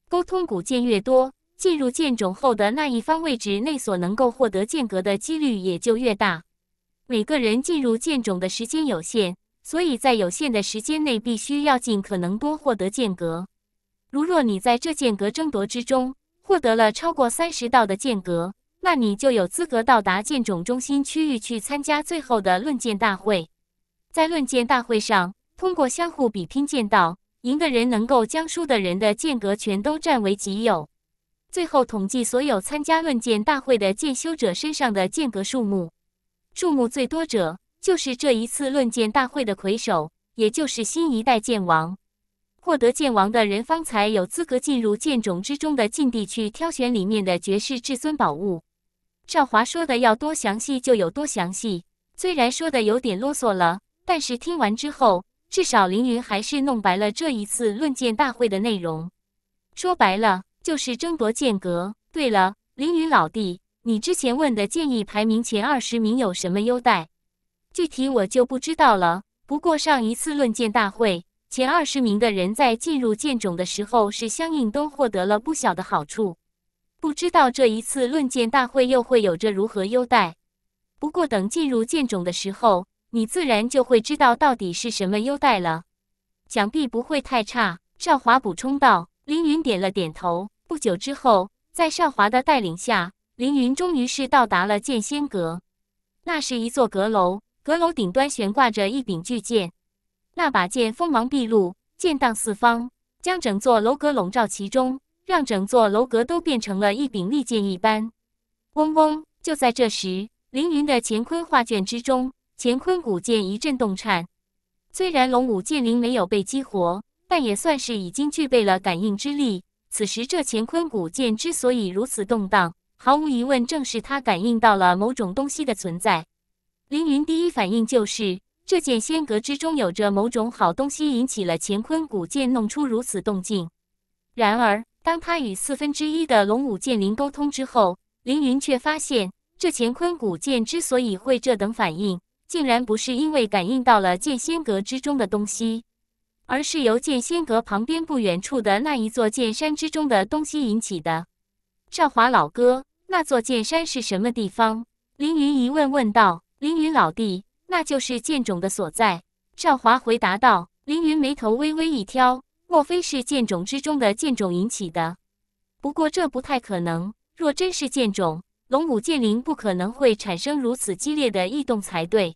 沟通古剑越多，进入剑种后的那一方位置内所能够获得间隔的几率也就越大。每个人进入剑种的时间有限。所以在有限的时间内，必须要尽可能多获得间隔。如若你在这间隔争夺之中获得了超过三十道的间隔，那你就有资格到达剑种中心区域去参加最后的论剑大会。在论剑大会上，通过相互比拼剑道，赢的人能够将输的人的剑隔全都占为己有。最后统计所有参加论剑大会的剑修者身上的剑隔数目，数目最多者。就是这一次论剑大会的魁首，也就是新一代剑王，获得剑王的人方才有资格进入剑冢之中的禁地去挑选里面的绝世至尊宝物。少华说的要多详细就有多详细，虽然说的有点啰嗦了，但是听完之后，至少凌云还是弄白了这一次论剑大会的内容。说白了，就是争夺剑阁。对了，凌云老弟，你之前问的建议排名前二十名有什么优待？具体我就不知道了。不过上一次论剑大会，前二十名的人在进入剑冢的时候，是相应都获得了不小的好处。不知道这一次论剑大会又会有着如何优待？不过等进入剑冢的时候，你自然就会知道到底是什么优待了。想必不会太差。”少华补充道。凌云点了点头。不久之后，在少华的带领下，凌云终于是到达了剑仙阁。那是一座阁楼。阁楼顶端悬挂着一柄巨剑，那把剑锋芒毕露，剑荡四方，将整座楼阁笼罩其中，让整座楼阁都变成了一柄利剑一般。嗡嗡！就在这时，凌云的乾坤画卷之中，乾坤古剑一阵动颤。虽然龙武剑灵没有被激活，但也算是已经具备了感应之力。此时这乾坤古剑之所以如此动荡，毫无疑问，正是它感应到了某种东西的存在。凌云第一反应就是，这剑仙阁之中有着某种好东西，引起了乾坤古剑弄出如此动静。然而，当他与四分之一的龙武剑灵沟通之后，凌云却发现，这乾坤古剑之所以会这等反应，竟然不是因为感应到了剑仙阁之中的东西，而是由剑仙阁旁边不远处的那一座剑山之中的东西引起的。赵华老哥，那座剑山是什么地方？凌云一问问道。凌云老弟，那就是剑冢的所在。”少华回答道。凌云眉头微微一挑，莫非是剑冢之中的剑冢引起的？不过这不太可能。若真是剑冢，龙武剑灵不可能会产生如此激烈的异动才对。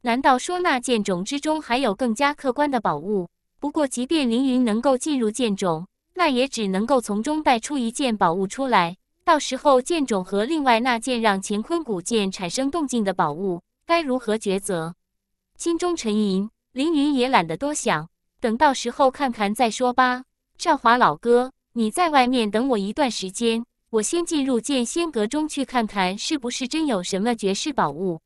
难道说那剑冢之中还有更加客观的宝物？不过即便凌云能够进入剑冢，那也只能够从中带出一件宝物出来。到时候剑冢和另外那件让乾坤古剑产生动静的宝物该如何抉择？心中沉吟，凌云也懒得多想，等到时候看看再说吧。少华老哥，你在外面等我一段时间，我先进入剑仙阁中去看看，是不是真有什么绝世宝物。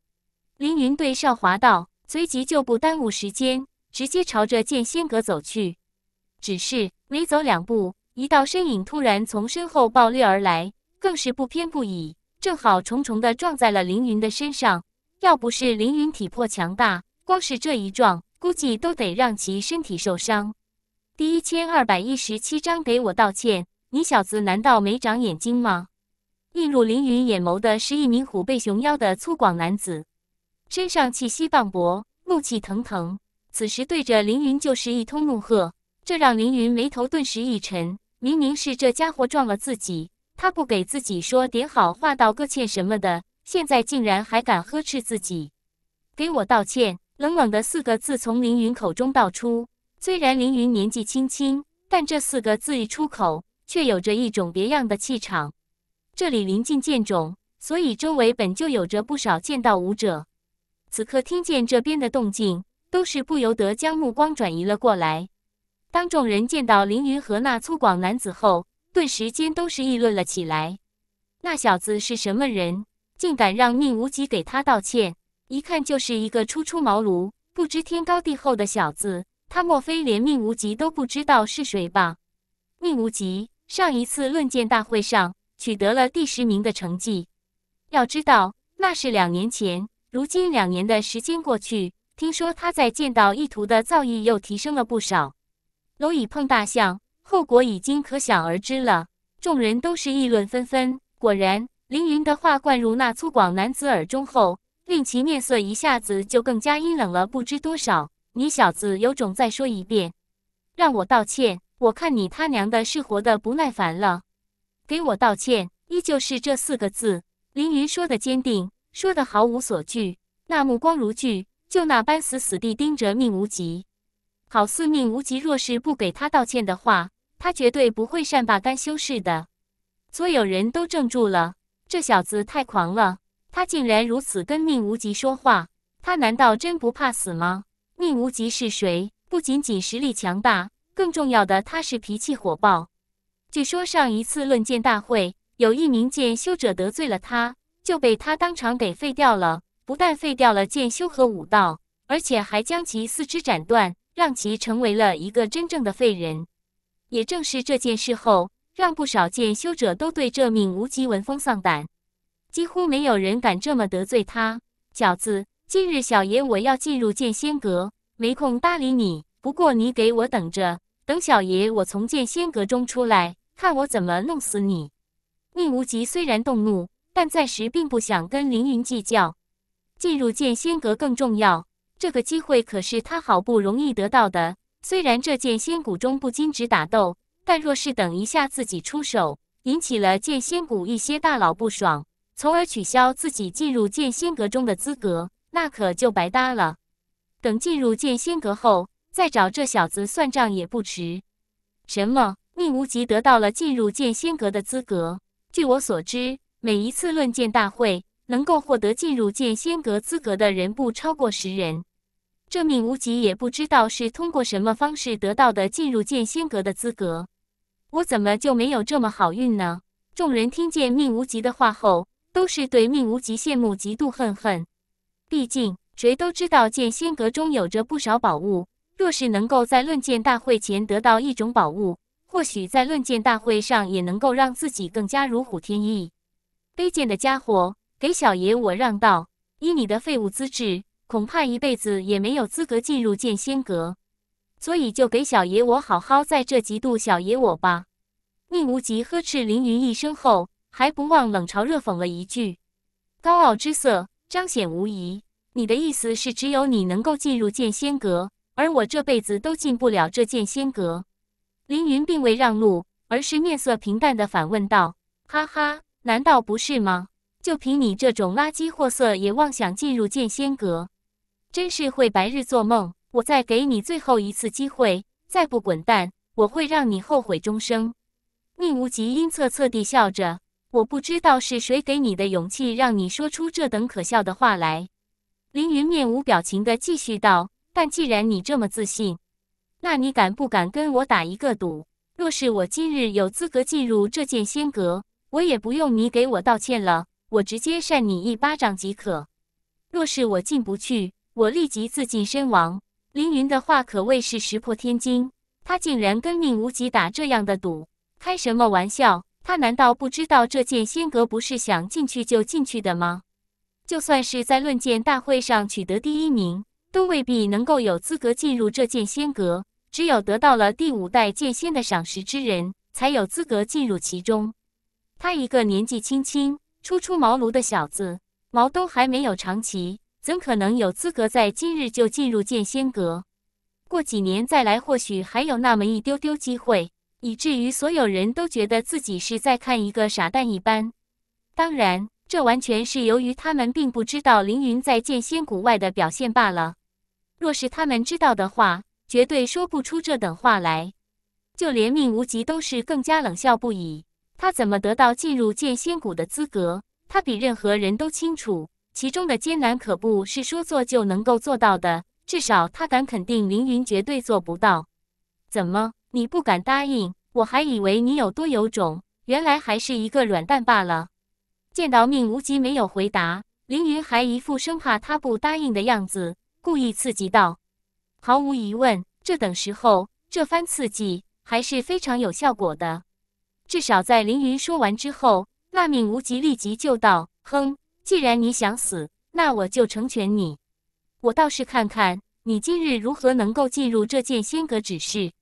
凌云对少华道，随即就不耽误时间，直接朝着剑仙阁走去。只是没走两步，一道身影突然从身后暴掠而来。更是不偏不倚，正好重重的撞在了凌云的身上。要不是凌云体魄强大，光是这一撞，估计都得让其身体受伤。第一千二百一十七章，给我道歉！你小子难道没长眼睛吗？映入凌云眼眸的是一名虎背熊腰的粗犷男子，身上气息磅礴，怒气腾腾。此时对着凌云就是一通怒喝，这让凌云眉头顿时一沉。明明是这家伙撞了自己。他不给自己说点好话、道个歉什么的，现在竟然还敢呵斥自己，给我道歉！冷冷的四个字从凌云口中道出。虽然凌云年纪轻轻，但这四个字一出口，却有着一种别样的气场。这里临近剑冢，所以周围本就有着不少剑道武者。此刻听见这边的动静，都是不由得将目光转移了过来。当众人见到凌云和那粗犷男子后，顿时间都是议论了起来。那小子是什么人，竟敢让宁无极给他道歉？一看就是一个初出茅庐、不知天高地厚的小子。他莫非连宁无极都不知道是谁吧？宁无极上一次论剑大会上取得了第十名的成绩，要知道那是两年前。如今两年的时间过去，听说他在剑道一途的造诣又提升了不少。蝼蚁碰大象。后果已经可想而知了。众人都是议论纷纷。果然，凌云的话灌入那粗犷男子耳中后，令其面色一下子就更加阴冷了不知多少。你小子有种再说一遍，让我道歉！我看你他娘的是活的不耐烦了，给我道歉！依旧是这四个字。凌云说的坚定，说的毫无所惧，那目光如炬，就那般死死地盯着命无极，好似命无极若是不给他道歉的话。他绝对不会善罢甘休似的。所有人都怔住了，这小子太狂了！他竟然如此跟命无极说话，他难道真不怕死吗？命无极是谁？不仅仅实力强大，更重要的，他是脾气火爆。据说上一次论剑大会，有一名剑修者得罪了他，就被他当场给废掉了。不但废掉了剑修和武道，而且还将其四肢斩断，让其成为了一个真正的废人。也正是这件事后，让不少剑修者都对这闵无极闻风丧胆，几乎没有人敢这么得罪他。小子，今日小爷我要进入剑仙阁，没空搭理你。不过你给我等着，等小爷我从剑仙阁中出来，看我怎么弄死你！宁无极虽然动怒，但暂时并不想跟凌云计较。进入剑仙阁更重要，这个机会可是他好不容易得到的。虽然这剑仙谷中不禁止打斗，但若是等一下自己出手，引起了剑仙谷一些大佬不爽，从而取消自己进入剑仙阁中的资格，那可就白搭了。等进入剑仙阁后，再找这小子算账也不迟。什么？宁无极得到了进入剑仙阁的资格？据我所知，每一次论剑大会，能够获得进入剑仙阁资格的人不超过十人。这命无极也不知道是通过什么方式得到的进入剑仙阁的资格，我怎么就没有这么好运呢？众人听见命无极的话后，都是对命无极羡慕嫉妒恨恨。毕竟谁都知道剑仙阁中有着不少宝物，若是能够在论剑大会前得到一种宝物，或许在论剑大会上也能够让自己更加如虎添翼。卑贱的家伙，给小爷我让道！以你的废物资质。恐怕一辈子也没有资格进入剑仙阁，所以就给小爷我好好在这嫉妒小爷我吧！宁无极呵斥凌云一声后，还不忘冷嘲热讽了一句，高傲之色彰显无疑。你的意思是只有你能够进入剑仙阁，而我这辈子都进不了这剑仙阁？凌云并未让路，而是面色平淡的反问道：“哈哈，难道不是吗？就凭你这种垃圾货色，也妄想进入剑仙阁？”真是会白日做梦！我再给你最后一次机会，再不滚蛋，我会让你后悔终生。宁无极阴恻恻地笑着，我不知道是谁给你的勇气，让你说出这等可笑的话来。凌云面无表情地继续道：“但既然你这么自信，那你敢不敢跟我打一个赌？若是我今日有资格进入这剑仙阁，我也不用你给我道歉了，我直接扇你一巴掌即可。若是我进不去。”我立即自尽身亡。凌云的话可谓是石破天惊，他竟然跟命无极打这样的赌，开什么玩笑？他难道不知道这剑仙阁不是想进去就进去的吗？就算是在论剑大会上取得第一名，都未必能够有资格进入这剑仙阁。只有得到了第五代剑仙的赏识之人，才有资格进入其中。他一个年纪轻轻、初出茅庐的小子，毛都还没有长齐。怎可能有资格在今日就进入剑仙阁？过几年再来，或许还有那么一丢丢机会，以至于所有人都觉得自己是在看一个傻蛋一般。当然，这完全是由于他们并不知道凌云在剑仙谷外的表现罢了。若是他们知道的话，绝对说不出这等话来。就连命无极都是更加冷笑不已。他怎么得到进入剑仙谷的资格？他比任何人都清楚。其中的艰难可不是说做就能够做到的，至少他敢肯定凌云绝对做不到。怎么，你不敢答应？我还以为你有多有种，原来还是一个软蛋罢了。见到命无极没有回答，凌云还一副生怕他不答应的样子，故意刺激道：“毫无疑问，这等时候，这番刺激还是非常有效果的。至少在凌云说完之后，那命无极立即就道：‘哼。’既然你想死，那我就成全你。我倒是看看你今日如何能够进入这剑仙阁指示。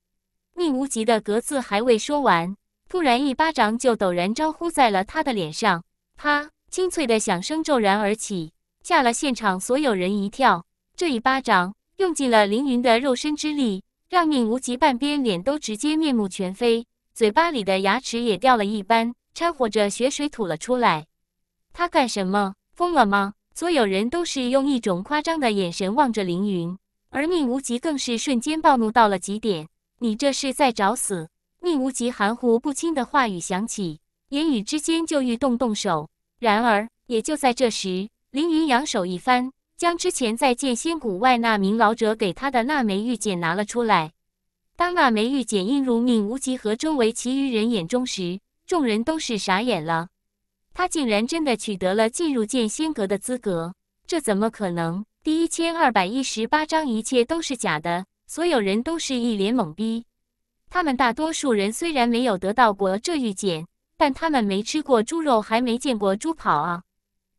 宁无极的格子还未说完，突然一巴掌就陡然招呼在了他的脸上，啪！清脆的响声骤然而起，吓了现场所有人一跳。这一巴掌用尽了凌云的肉身之力，让宁无极半边脸都直接面目全非，嘴巴里的牙齿也掉了一般，掺和着血水吐了出来。他干什么？疯了吗？所有人都是用一种夸张的眼神望着凌云，而宁无极更是瞬间暴怒到了极点。你这是在找死！宁无极含糊不清的话语响起，言语之间就欲动动手。然而，也就在这时，凌云扬手一翻，将之前在剑仙谷外那名老者给他的那枚玉简拿了出来。当那枚玉简映入宁无极和周围其余人眼中时，众人都是傻眼了。他竟然真的取得了进入剑仙阁的资格，这怎么可能？第一千二百一十八章，一切都是假的，所有人都是一脸懵逼。他们大多数人虽然没有得到过这玉简，但他们没吃过猪肉，还没见过猪跑啊，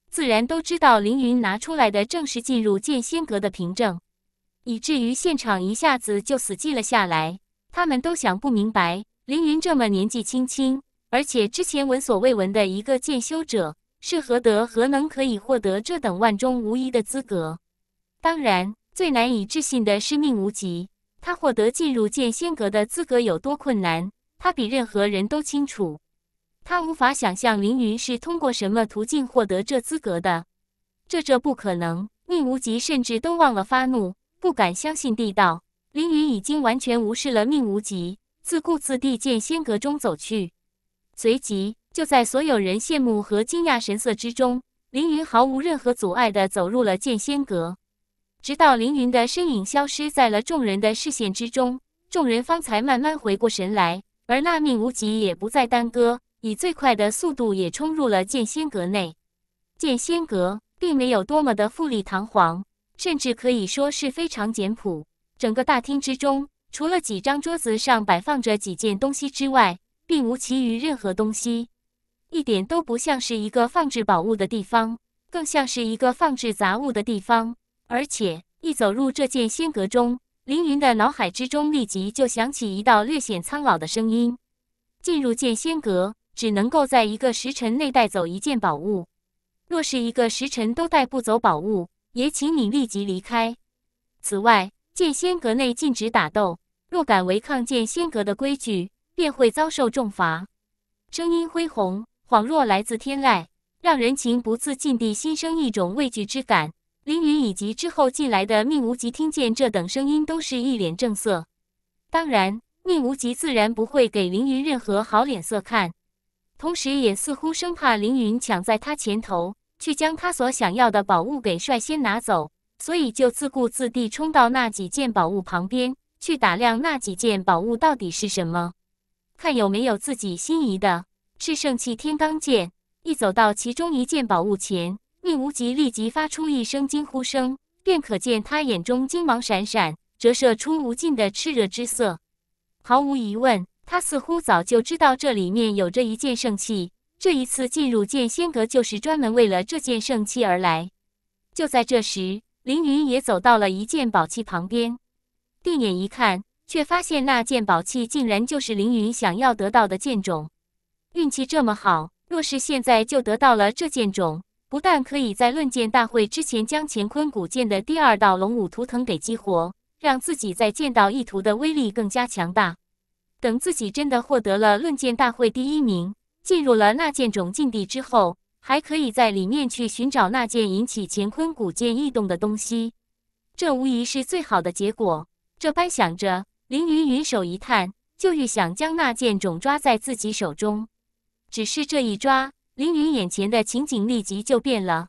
自然都知道凌云拿出来的正是进入剑仙阁的凭证，以至于现场一下子就死寂了下来。他们都想不明白，凌云这么年纪轻轻。而且之前闻所未闻的一个剑修者，是何德何能可以获得这等万中无一的资格？当然，最难以置信的是命无极，他获得进入剑仙阁的资格有多困难，他比任何人都清楚。他无法想象凌云是通过什么途径获得这资格的。这这不可能！命无极甚至都忘了发怒，不敢相信地道。凌云已经完全无视了命无极，自顾自地剑仙阁中走去。随即，就在所有人羡慕和惊讶神色之中，凌云毫无任何阻碍地走入了剑仙阁。直到凌云的身影消失在了众人的视线之中，众人方才慢慢回过神来。而那命无极也不再耽搁，以最快的速度也冲入了剑仙阁内。剑仙阁并没有多么的富丽堂皇，甚至可以说是非常简朴。整个大厅之中，除了几张桌子上摆放着几件东西之外。并无其余任何东西，一点都不像是一个放置宝物的地方，更像是一个放置杂物的地方。而且一走入这剑仙阁中，凌云的脑海之中立即就响起一道略显苍老的声音：“进入剑仙阁，只能够在一个时辰内带走一件宝物，若是一个时辰都带不走宝物，也请你立即离开。此外，剑仙阁内禁止打斗，若敢违抗剑仙阁的规矩。”便会遭受重罚。声音恢宏，恍若来自天籁，让人情不自禁地心生一种畏惧之感。凌云以及之后进来的命无极听见这等声音，都是一脸正色。当然，命无极自然不会给凌云任何好脸色看，同时也似乎生怕凌云抢在他前头，去将他所想要的宝物给率先拿走，所以就自顾自地冲到那几件宝物旁边去打量那几件宝物到底是什么。看有没有自己心仪的赤圣器天罡剑。一走到其中一件宝物前，宁无极立即发出一声惊呼声，便可见他眼中金芒闪闪，折射出无尽的炽热之色。毫无疑问，他似乎早就知道这里面有着一件圣器，这一次进入剑仙阁就是专门为了这件圣器而来。就在这时，凌云也走到了一件宝器旁边，定眼一看。却发现那件宝器竟然就是凌云想要得到的剑种，运气这么好，若是现在就得到了这剑种，不但可以在论剑大会之前将乾坤古剑的第二道龙武图腾给激活，让自己在剑道一图的威力更加强大。等自己真的获得了论剑大会第一名，进入了那剑种禁地之后，还可以在里面去寻找那件引起乾坤古剑异动的东西，这无疑是最好的结果。这般想着。凌云云手一探，就欲想将那剑种抓在自己手中。只是这一抓，凌云眼前的情景立即就变了。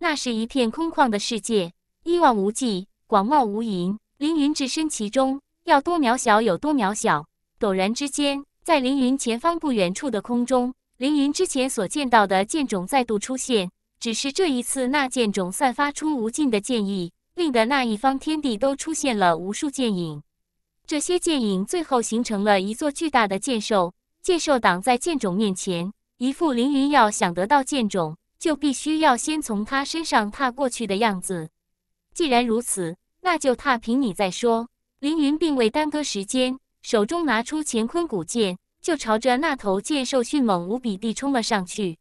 那是一片空旷的世界，一望无际，广袤无垠。凌云置身其中，要多渺小有多渺小。陡然之间，在凌云前方不远处的空中，凌云之前所见到的剑种再度出现。只是这一次，那剑种散发出无尽的剑意，令的那一方天地都出现了无数剑影。这些剑影最后形成了一座巨大的剑兽，剑兽挡在剑种面前，一副凌云要想得到剑种，就必须要先从他身上踏过去的样子。既然如此，那就踏平你再说。凌云并未耽搁时间，手中拿出乾坤古剑，就朝着那头剑兽迅猛无比地冲了上去。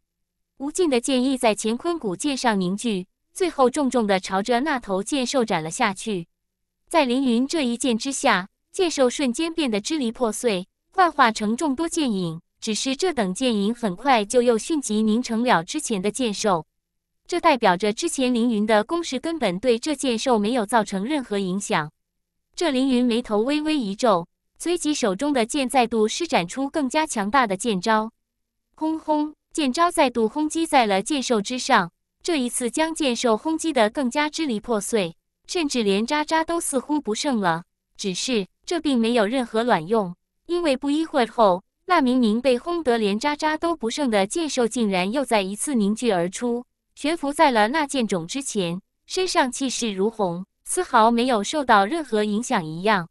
无尽的剑意在乾坤古剑上凝聚，最后重重地朝着那头剑兽斩了下去。在凌云这一剑之下。剑兽瞬间变得支离破碎，幻化成众多剑影。只是这等剑影，很快就又迅疾凝成了之前的剑兽。这代表着之前凌云的攻势根本对这剑兽没有造成任何影响。这凌云眉头微微一皱，随即手中的剑再度施展出更加强大的剑招。轰轰！剑招再度轰击在了剑兽之上，这一次将剑兽轰击得更加支离破碎，甚至连渣渣都似乎不剩了。只是这并没有任何卵用，因为不一会儿后，那明明被轰得连渣渣都不剩的剑兽，竟然又再一次凝聚而出，悬浮在了那剑种之前，身上气势如虹，丝毫没有受到任何影响一样。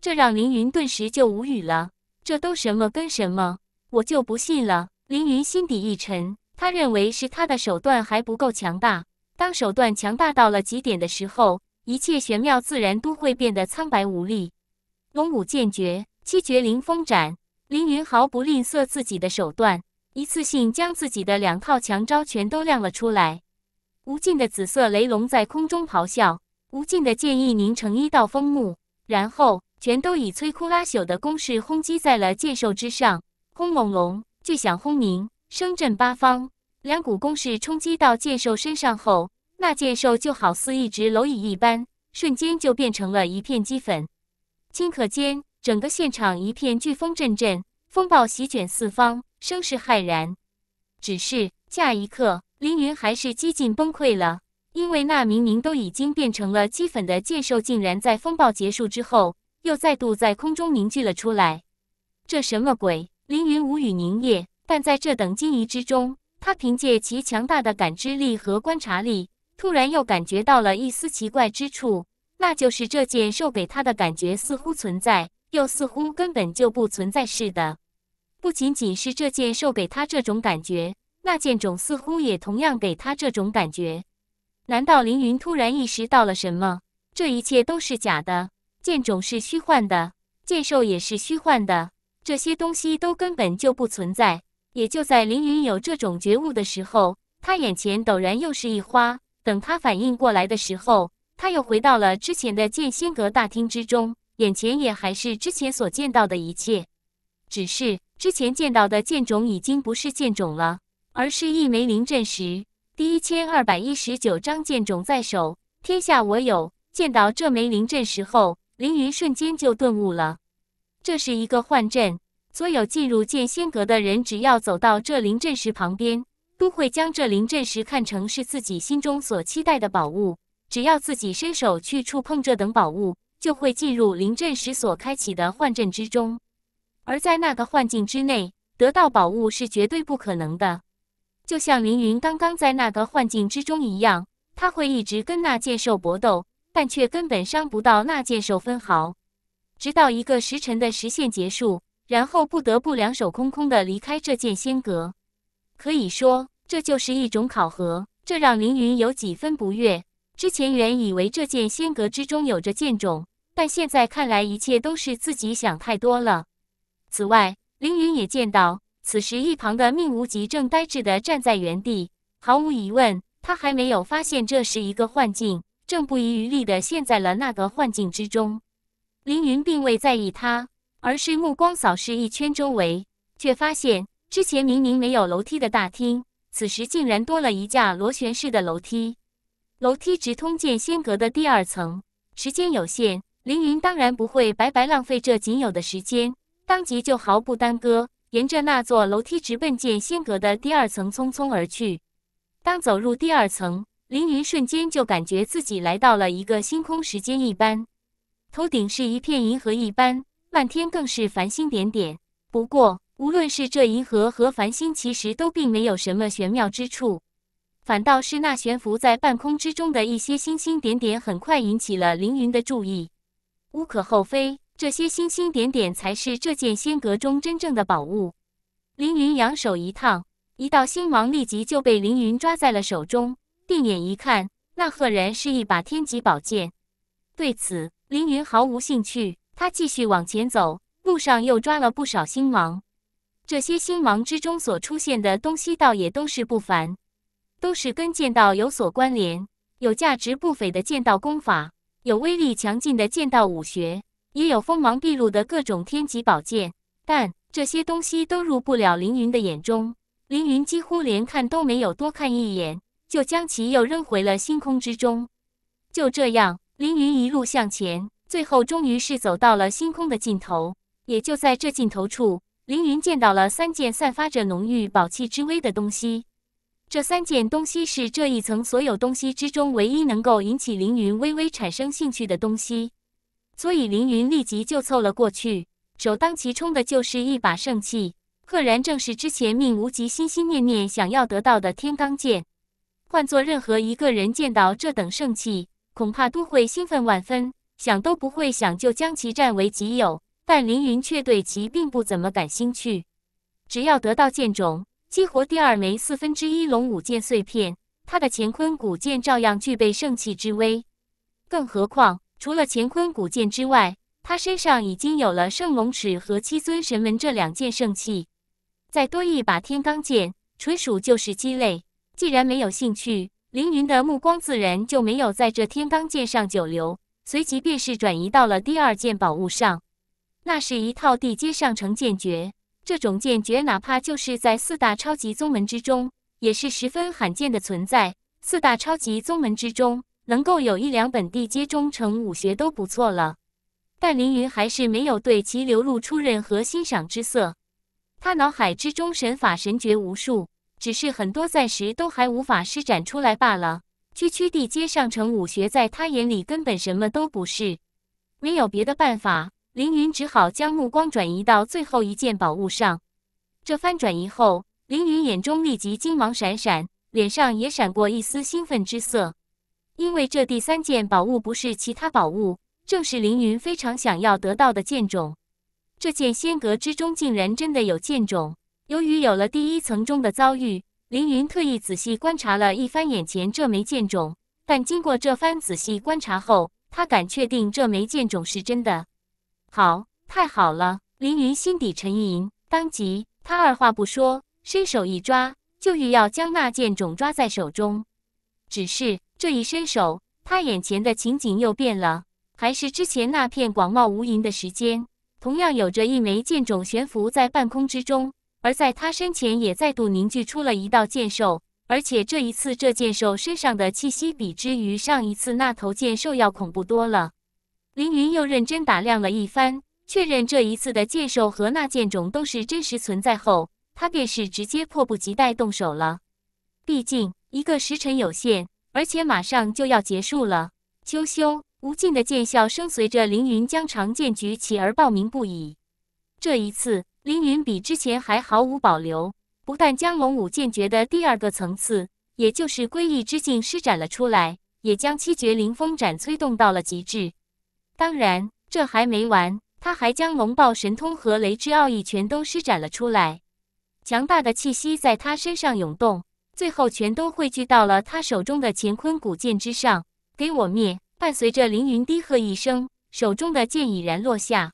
这让凌云顿时就无语了，这都什么跟什么？我就不信了！凌云心底一沉，他认为是他的手段还不够强大。当手段强大到了极点的时候。一切玄妙自然都会变得苍白无力。龙武剑诀，七绝凌风斩。凌云毫不吝啬自己的手段，一次性将自己的两套强招全都亮了出来。无尽的紫色雷龙在空中咆哮，无尽的剑意凝成一道风幕，然后全都以摧枯拉朽的攻势轰击在了剑兽之上。轰隆隆，巨响轰鸣，声震八方。两股攻势冲击到剑兽身上后。那剑兽就好似一只蝼蚁一般，瞬间就变成了一片齑粉。顷刻间，整个现场一片飓风阵阵，风暴席卷四方，声势骇然。只是下一刻，凌云还是几近崩溃了，因为那明明都已经变成了齑粉的剑兽，竟然在风暴结束之后，又再度在空中凝聚了出来。这什么鬼？凌云无语凝噎。但在这等惊疑之中，他凭借其强大的感知力和观察力。突然又感觉到了一丝奇怪之处，那就是这件兽给他的感觉似乎存在，又似乎根本就不存在似的。不仅仅是这件兽给他这种感觉，那剑种似乎也同样给他这种感觉。难道凌云突然意识到了什么？这一切都是假的，剑种是虚幻的，剑兽也是虚幻的，这些东西都根本就不存在。也就在凌云有这种觉悟的时候，他眼前陡然又是一花。等他反应过来的时候，他又回到了之前的剑仙阁大厅之中，眼前也还是之前所见到的一切，只是之前见到的剑种已经不是剑种了，而是一枚灵阵石。第一千二百一十九章剑种在手，天下我有。见到这枚灵阵石后，凌云瞬间就顿悟了，这是一个幻阵，所有进入剑仙阁的人，只要走到这灵阵石旁边。都会将这灵阵石看成是自己心中所期待的宝物，只要自己伸手去触碰这等宝物，就会进入灵阵石所开启的幻阵之中。而在那个幻境之内，得到宝物是绝对不可能的。就像凌云刚刚在那个幻境之中一样，他会一直跟那剑兽搏斗，但却根本伤不到那剑兽分毫，直到一个时辰的时限结束，然后不得不两手空空的离开这剑仙阁。可以说，这就是一种考核，这让凌云有几分不悦。之前原以为这剑仙阁之中有着剑种，但现在看来，一切都是自己想太多了。此外，凌云也见到，此时一旁的命无极正呆滞地站在原地，毫无疑问，他还没有发现这是一个幻境，正不遗余力地陷在了那个幻境之中。凌云并未在意他，而是目光扫视一圈周围，却发现。之前明明没有楼梯的大厅，此时竟然多了一架螺旋式的楼梯，楼梯直通剑仙阁的第二层。时间有限，凌云当然不会白白浪费这仅有的时间，当即就毫不耽搁，沿着那座楼梯直奔剑仙阁的第二层，匆匆而去。当走入第二层，凌云瞬间就感觉自己来到了一个星空时间一般，头顶是一片银河一般，漫天更是繁星点点。不过。无论是这银河和繁星，其实都并没有什么玄妙之处，反倒是那悬浮在半空之中的一些星星点点，很快引起了凌云的注意。无可厚非，这些星星点点才是这件仙阁中真正的宝物。凌云扬手一烫，一道星芒立即就被凌云抓在了手中。定眼一看，那赫然是一把天级宝剑。对此，凌云毫无兴趣。他继续往前走，路上又抓了不少星芒。这些星芒之中所出现的东西，倒也都是不凡，都是跟剑道有所关联，有价值不菲的剑道功法，有威力强劲的剑道武学，也有锋芒毕露的各种天级宝剑。但这些东西都入不了凌云的眼中，凌云几乎连看都没有多看一眼，就将其又扔回了星空之中。就这样，凌云一路向前，最后终于是走到了星空的尽头。也就在这尽头处。凌云见到了三件散发着浓郁宝气之威的东西，这三件东西是这一层所有东西之中唯一能够引起凌云微微产生兴趣的东西，所以凌云立即就凑了过去。首当其冲的就是一把圣器，赫然正是之前命无极心心念念想要得到的天罡剑。换做任何一个人见到这等圣器，恐怕都会兴奋万分，想都不会想就将其占为己有。但凌云却对其并不怎么感兴趣。只要得到剑种，激活第二枚四分之一龙武剑碎片，他的乾坤古剑照样具备圣器之威。更何况，除了乾坤古剑之外，他身上已经有了圣龙尺和七尊神纹这两件圣器，再多一把天罡剑，纯属就是鸡肋。既然没有兴趣，凌云的目光自然就没有在这天罡剑上久留，随即便是转移到了第二件宝物上。那是一套地阶上乘剑诀，这种剑诀哪怕就是在四大超级宗门之中，也是十分罕见的存在。四大超级宗门之中，能够有一两本地阶中乘武学都不错了。但凌云还是没有对其流露出任何欣赏之色。他脑海之中神法神诀无数，只是很多暂时都还无法施展出来罢了。区区地阶上乘武学，在他眼里根本什么都不是。没有别的办法。凌云只好将目光转移到最后一件宝物上。这番转移后，凌云眼中立即金芒闪闪，脸上也闪过一丝兴奋之色。因为这第三件宝物不是其他宝物，正是凌云非常想要得到的剑种。这件仙阁之中竟然真的有剑种。由于有了第一层中的遭遇，凌云特意仔细观察了一番眼前这枚剑种。但经过这番仔细观察后，他敢确定这枚剑种是真的。好，太好了！凌云心底沉吟，当即他二话不说，伸手一抓，就欲要将那剑种抓在手中。只是这一伸手，他眼前的情景又变了，还是之前那片广袤无垠的时间，同样有着一枚剑种悬浮在半空之中，而在他身前也再度凝聚出了一道剑兽，而且这一次这剑兽身上的气息，比之于上一次那头剑兽要恐怖多了。凌云又认真打量了一番，确认这一次的剑兽和那剑种都是真实存在后，他便是直接迫不及待动手了。毕竟一个时辰有限，而且马上就要结束了。秋咻，无尽的剑啸声随着凌云将长剑举起而报鸣不已。这一次，凌云比之前还毫无保留，不但将龙武剑诀的第二个层次，也就是归一之境施展了出来，也将七绝凌风斩催动到了极致。当然，这还没完，他还将龙爆神通和雷之奥义全都施展了出来，强大的气息在他身上涌动，最后全都汇聚到了他手中的乾坤古剑之上。给我灭！伴随着凌云低喝一声，手中的剑已然落下，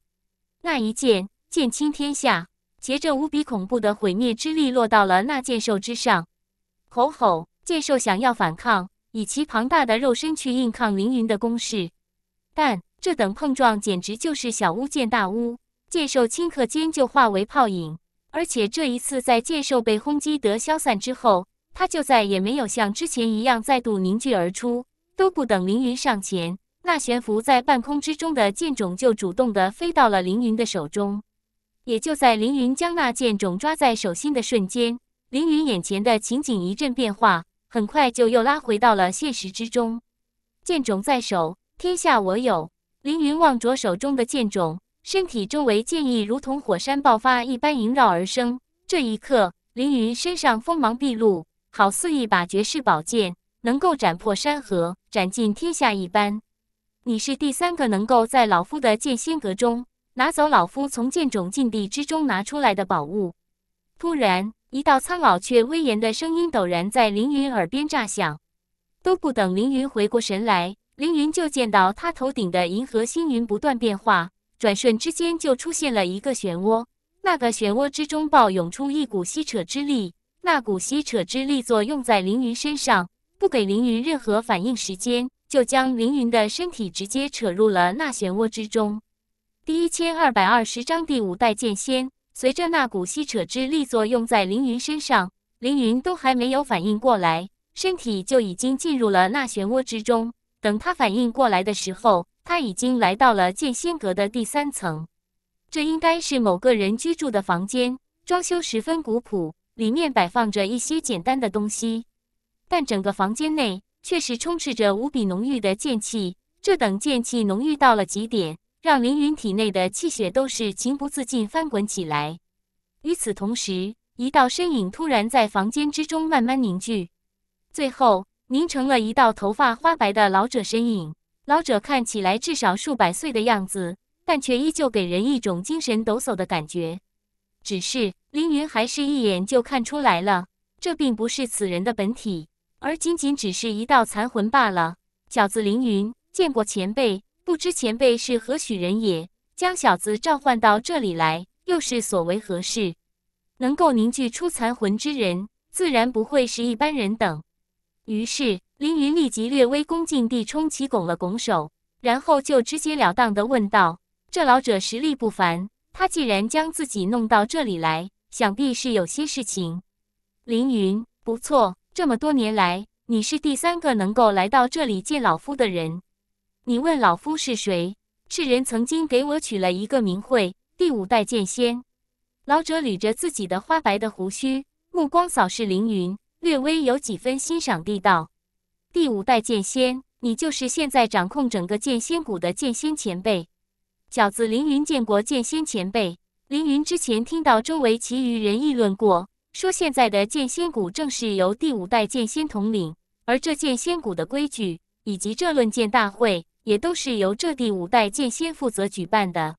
那一剑剑倾天下，携着无比恐怖的毁灭之力落到了那剑兽之上。吼吼！剑兽想要反抗，以其庞大的肉身去硬抗凌云的攻势，但。这等碰撞简直就是小巫见大巫，界兽顷刻间就化为泡影。而且这一次，在界兽被轰击得消散之后，它就再也没有像之前一样再度凝聚而出。都不等凌云上前，那悬浮在半空之中的剑种就主动地飞到了凌云的手中。也就在凌云将那剑种抓在手心的瞬间，凌云眼前的情景一阵变化，很快就又拉回到了现实之中。剑种在手，天下我有。凌云望着手中的剑冢，身体周围剑意如同火山爆发一般萦绕而生。这一刻，凌云身上锋芒毕露，好似一把绝世宝剑，能够斩破山河，斩尽天下一般。你是第三个能够在老夫的剑仙阁中拿走老夫从剑冢禁地之中拿出来的宝物。突然，一道苍老却威严的声音陡然在凌云耳边炸响，都不等凌云回过神来。凌云就见到他头顶的银河星云不断变化，转瞬之间就出现了一个漩涡。那个漩涡之中暴涌出一股吸扯之力，那股吸扯之力作用在凌云身上，不给凌云任何反应时间，就将凌云的身体直接扯入了那漩涡之中。第一千二百二十章第五代剑仙。随着那股吸扯之力作用在凌云身上，凌云都还没有反应过来，身体就已经进入了那漩涡之中。等他反应过来的时候，他已经来到了剑仙阁的第三层。这应该是某个人居住的房间，装修十分古朴，里面摆放着一些简单的东西。但整个房间内却是充斥着无比浓郁的剑气，这等剑气浓郁到了极点，让凌云体内的气血都是情不自禁翻滚起来。与此同时，一道身影突然在房间之中慢慢凝聚，最后。凝成了一道头发花白的老者身影。老者看起来至少数百岁的样子，但却依旧给人一种精神抖擞的感觉。只是凌云还是一眼就看出来了，这并不是此人的本体，而仅仅只是一道残魂罢了。小子凌云见过前辈，不知前辈是何许人也？将小子召唤到这里来，又是所为何事？能够凝聚出残魂之人，自然不会是一般人等。于是，凌云立即略微恭敬地冲其拱了拱手，然后就直截了当地问道：“这老者实力不凡，他既然将自己弄到这里来，想必是有些事情。”凌云，不错，这么多年来，你是第三个能够来到这里见老夫的人。你问老夫是谁？世人曾经给我取了一个名讳，第五代剑仙。老者捋着自己的花白的胡须，目光扫视凌云。略微有几分欣赏地道，第五代剑仙，你就是现在掌控整个剑仙谷的剑仙前辈，小子凌云，建国剑仙前辈。凌云之前听到周围其余人议论过，说现在的剑仙谷正是由第五代剑仙统领，而这剑仙谷的规矩以及这论剑大会，也都是由这第五代剑仙负责举办的。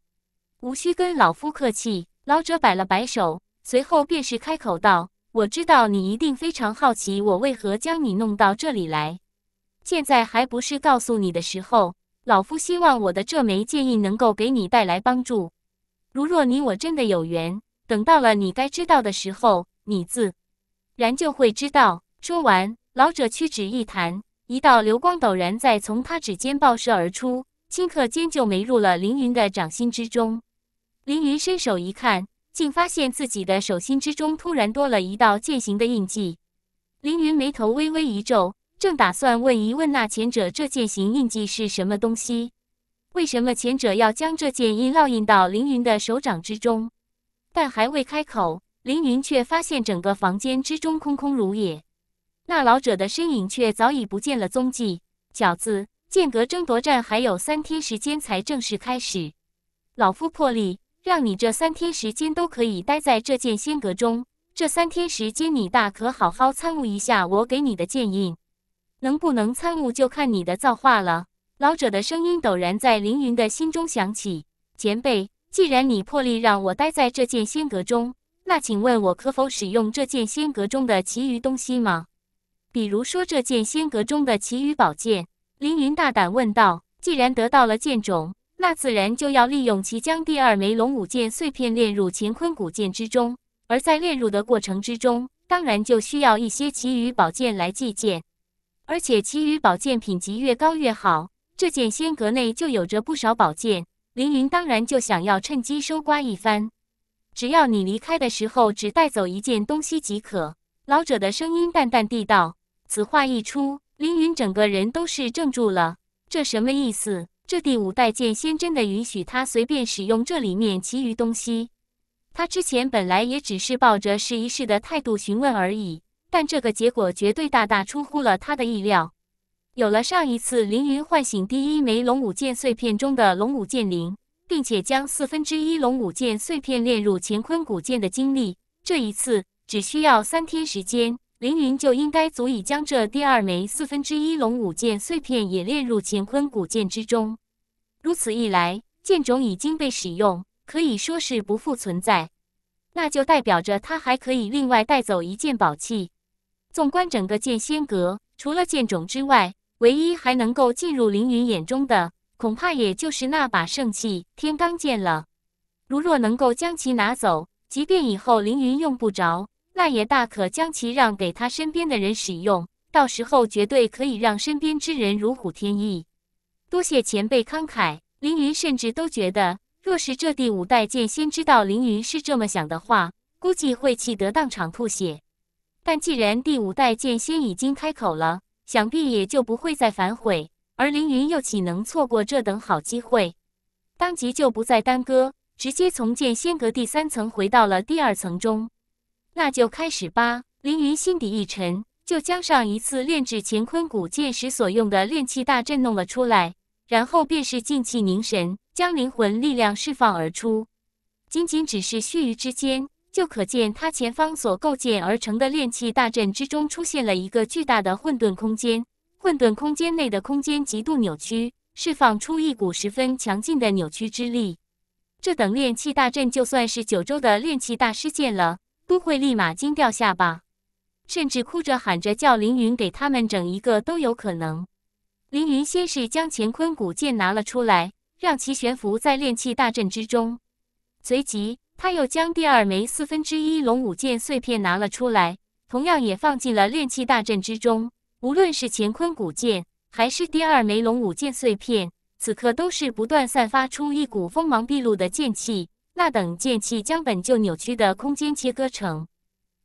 无需跟老夫客气。老者摆了摆手，随后便是开口道。我知道你一定非常好奇我为何将你弄到这里来，现在还不是告诉你的时候。老夫希望我的这枚戒印能够给你带来帮助。如若你我真的有缘，等到了你该知道的时候，你自然就会知道。说完，老者屈指一弹，一道流光陡然在从他指尖爆射而出，顷刻间就没入了凌云的掌心之中。凌云伸手一看。竟发现自己的手心之中突然多了一道剑形的印记，凌云眉头微微一皱，正打算问一问那前者这剑形印记是什么东西，为什么前者要将这剑印烙印到凌云的手掌之中，但还未开口，凌云却发现整个房间之中空空如也，那老者的身影却早已不见了踪迹。小子，剑阁争夺战还有三天时间才正式开始，老夫破例。让你这三天时间都可以待在这剑仙阁中，这三天时间你大可好好参悟一下我给你的剑印，能不能参悟就看你的造化了。老者的声音陡然在凌云的心中响起：“前辈，既然你破例让我待在这剑仙阁中，那请问我可否使用这剑仙阁中的其余东西吗？比如说这剑仙阁中的其余宝剑。”凌云大胆问道：“既然得到了剑种。”那自然就要利用其将第二枚龙武剑碎片炼入乾坤古剑之中，而在炼入的过程之中，当然就需要一些其余宝剑来祭剑，而且其余宝剑品级越高越好。这剑仙阁内就有着不少宝剑，凌云当然就想要趁机收刮一番。只要你离开的时候只带走一件东西即可。老者的声音淡淡地道。此话一出，凌云整个人都是怔住了，这什么意思？这第五代剑仙真的允许他随便使用这里面其余东西？他之前本来也只是抱着试一试的态度询问而已，但这个结果绝对大大出乎了他的意料。有了上一次凌云唤醒第一枚龙武剑碎片中的龙武剑灵，并且将四分之一龙武剑碎片炼入乾坤古剑的经历，这一次只需要三天时间。凌云就应该足以将这第二枚四分之一龙武剑碎片也炼入乾坤古剑之中。如此一来，剑种已经被使用，可以说是不复存在。那就代表着他还可以另外带走一件宝器。纵观整个剑仙阁，除了剑种之外，唯一还能够进入凌云眼中的，恐怕也就是那把圣器天罡剑了。如若能够将其拿走，即便以后凌云用不着。那也大可将其让给他身边的人使用，到时候绝对可以让身边之人如虎添翼。多谢前辈慷慨，凌云甚至都觉得，若是这第五代剑仙知道凌云是这么想的话，估计会气得当场吐血。但既然第五代剑仙已经开口了，想必也就不会再反悔。而凌云又岂能错过这等好机会？当即就不再耽搁，直接从剑仙阁第三层回到了第二层中。那就开始吧。凌云心底一沉，就将上一次炼制乾坤古剑时所用的炼气大阵弄了出来，然后便是静气凝神，将灵魂力量释放而出。仅仅只是须臾之间，就可见他前方所构建而成的炼气大阵之中出现了一个巨大的混沌空间。混沌空间内的空间极度扭曲，释放出一股十分强劲的扭曲之力。这等炼气大阵，就算是九州的炼气大师见了。都会立马惊掉下巴，甚至哭着喊着叫凌云给他们整一个都有可能。凌云先是将乾坤古剑拿了出来，让其悬浮在炼器大阵之中，随即他又将第二枚四分之一龙武剑碎片拿了出来，同样也放进了炼器大阵之中。无论是乾坤古剑，还是第二枚龙武剑碎片，此刻都是不断散发出一股锋芒毕露的剑气。那等剑气将本就扭曲的空间切割成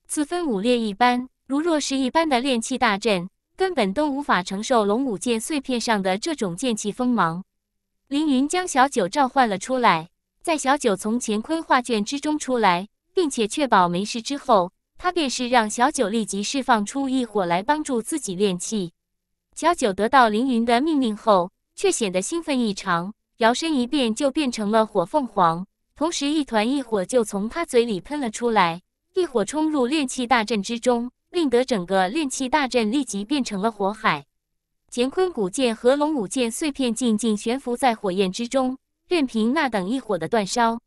四分五裂一般，如若是一般的炼气大阵，根本都无法承受龙舞剑碎片上的这种剑气锋芒。凌云将小九召唤了出来，在小九从乾坤画卷之中出来，并且确保没事之后，他便是让小九立即释放出异火来帮助自己炼气。小九得到凌云的命令后，却显得兴奋异常，摇身一变就变成了火凤凰。同时，一团异火就从他嘴里喷了出来，异火冲入炼气大阵之中，令得整个炼气大阵立即变成了火海。乾坤古剑和龙武剑碎片静静悬浮在火焰之中，任凭那等异火的煅烧。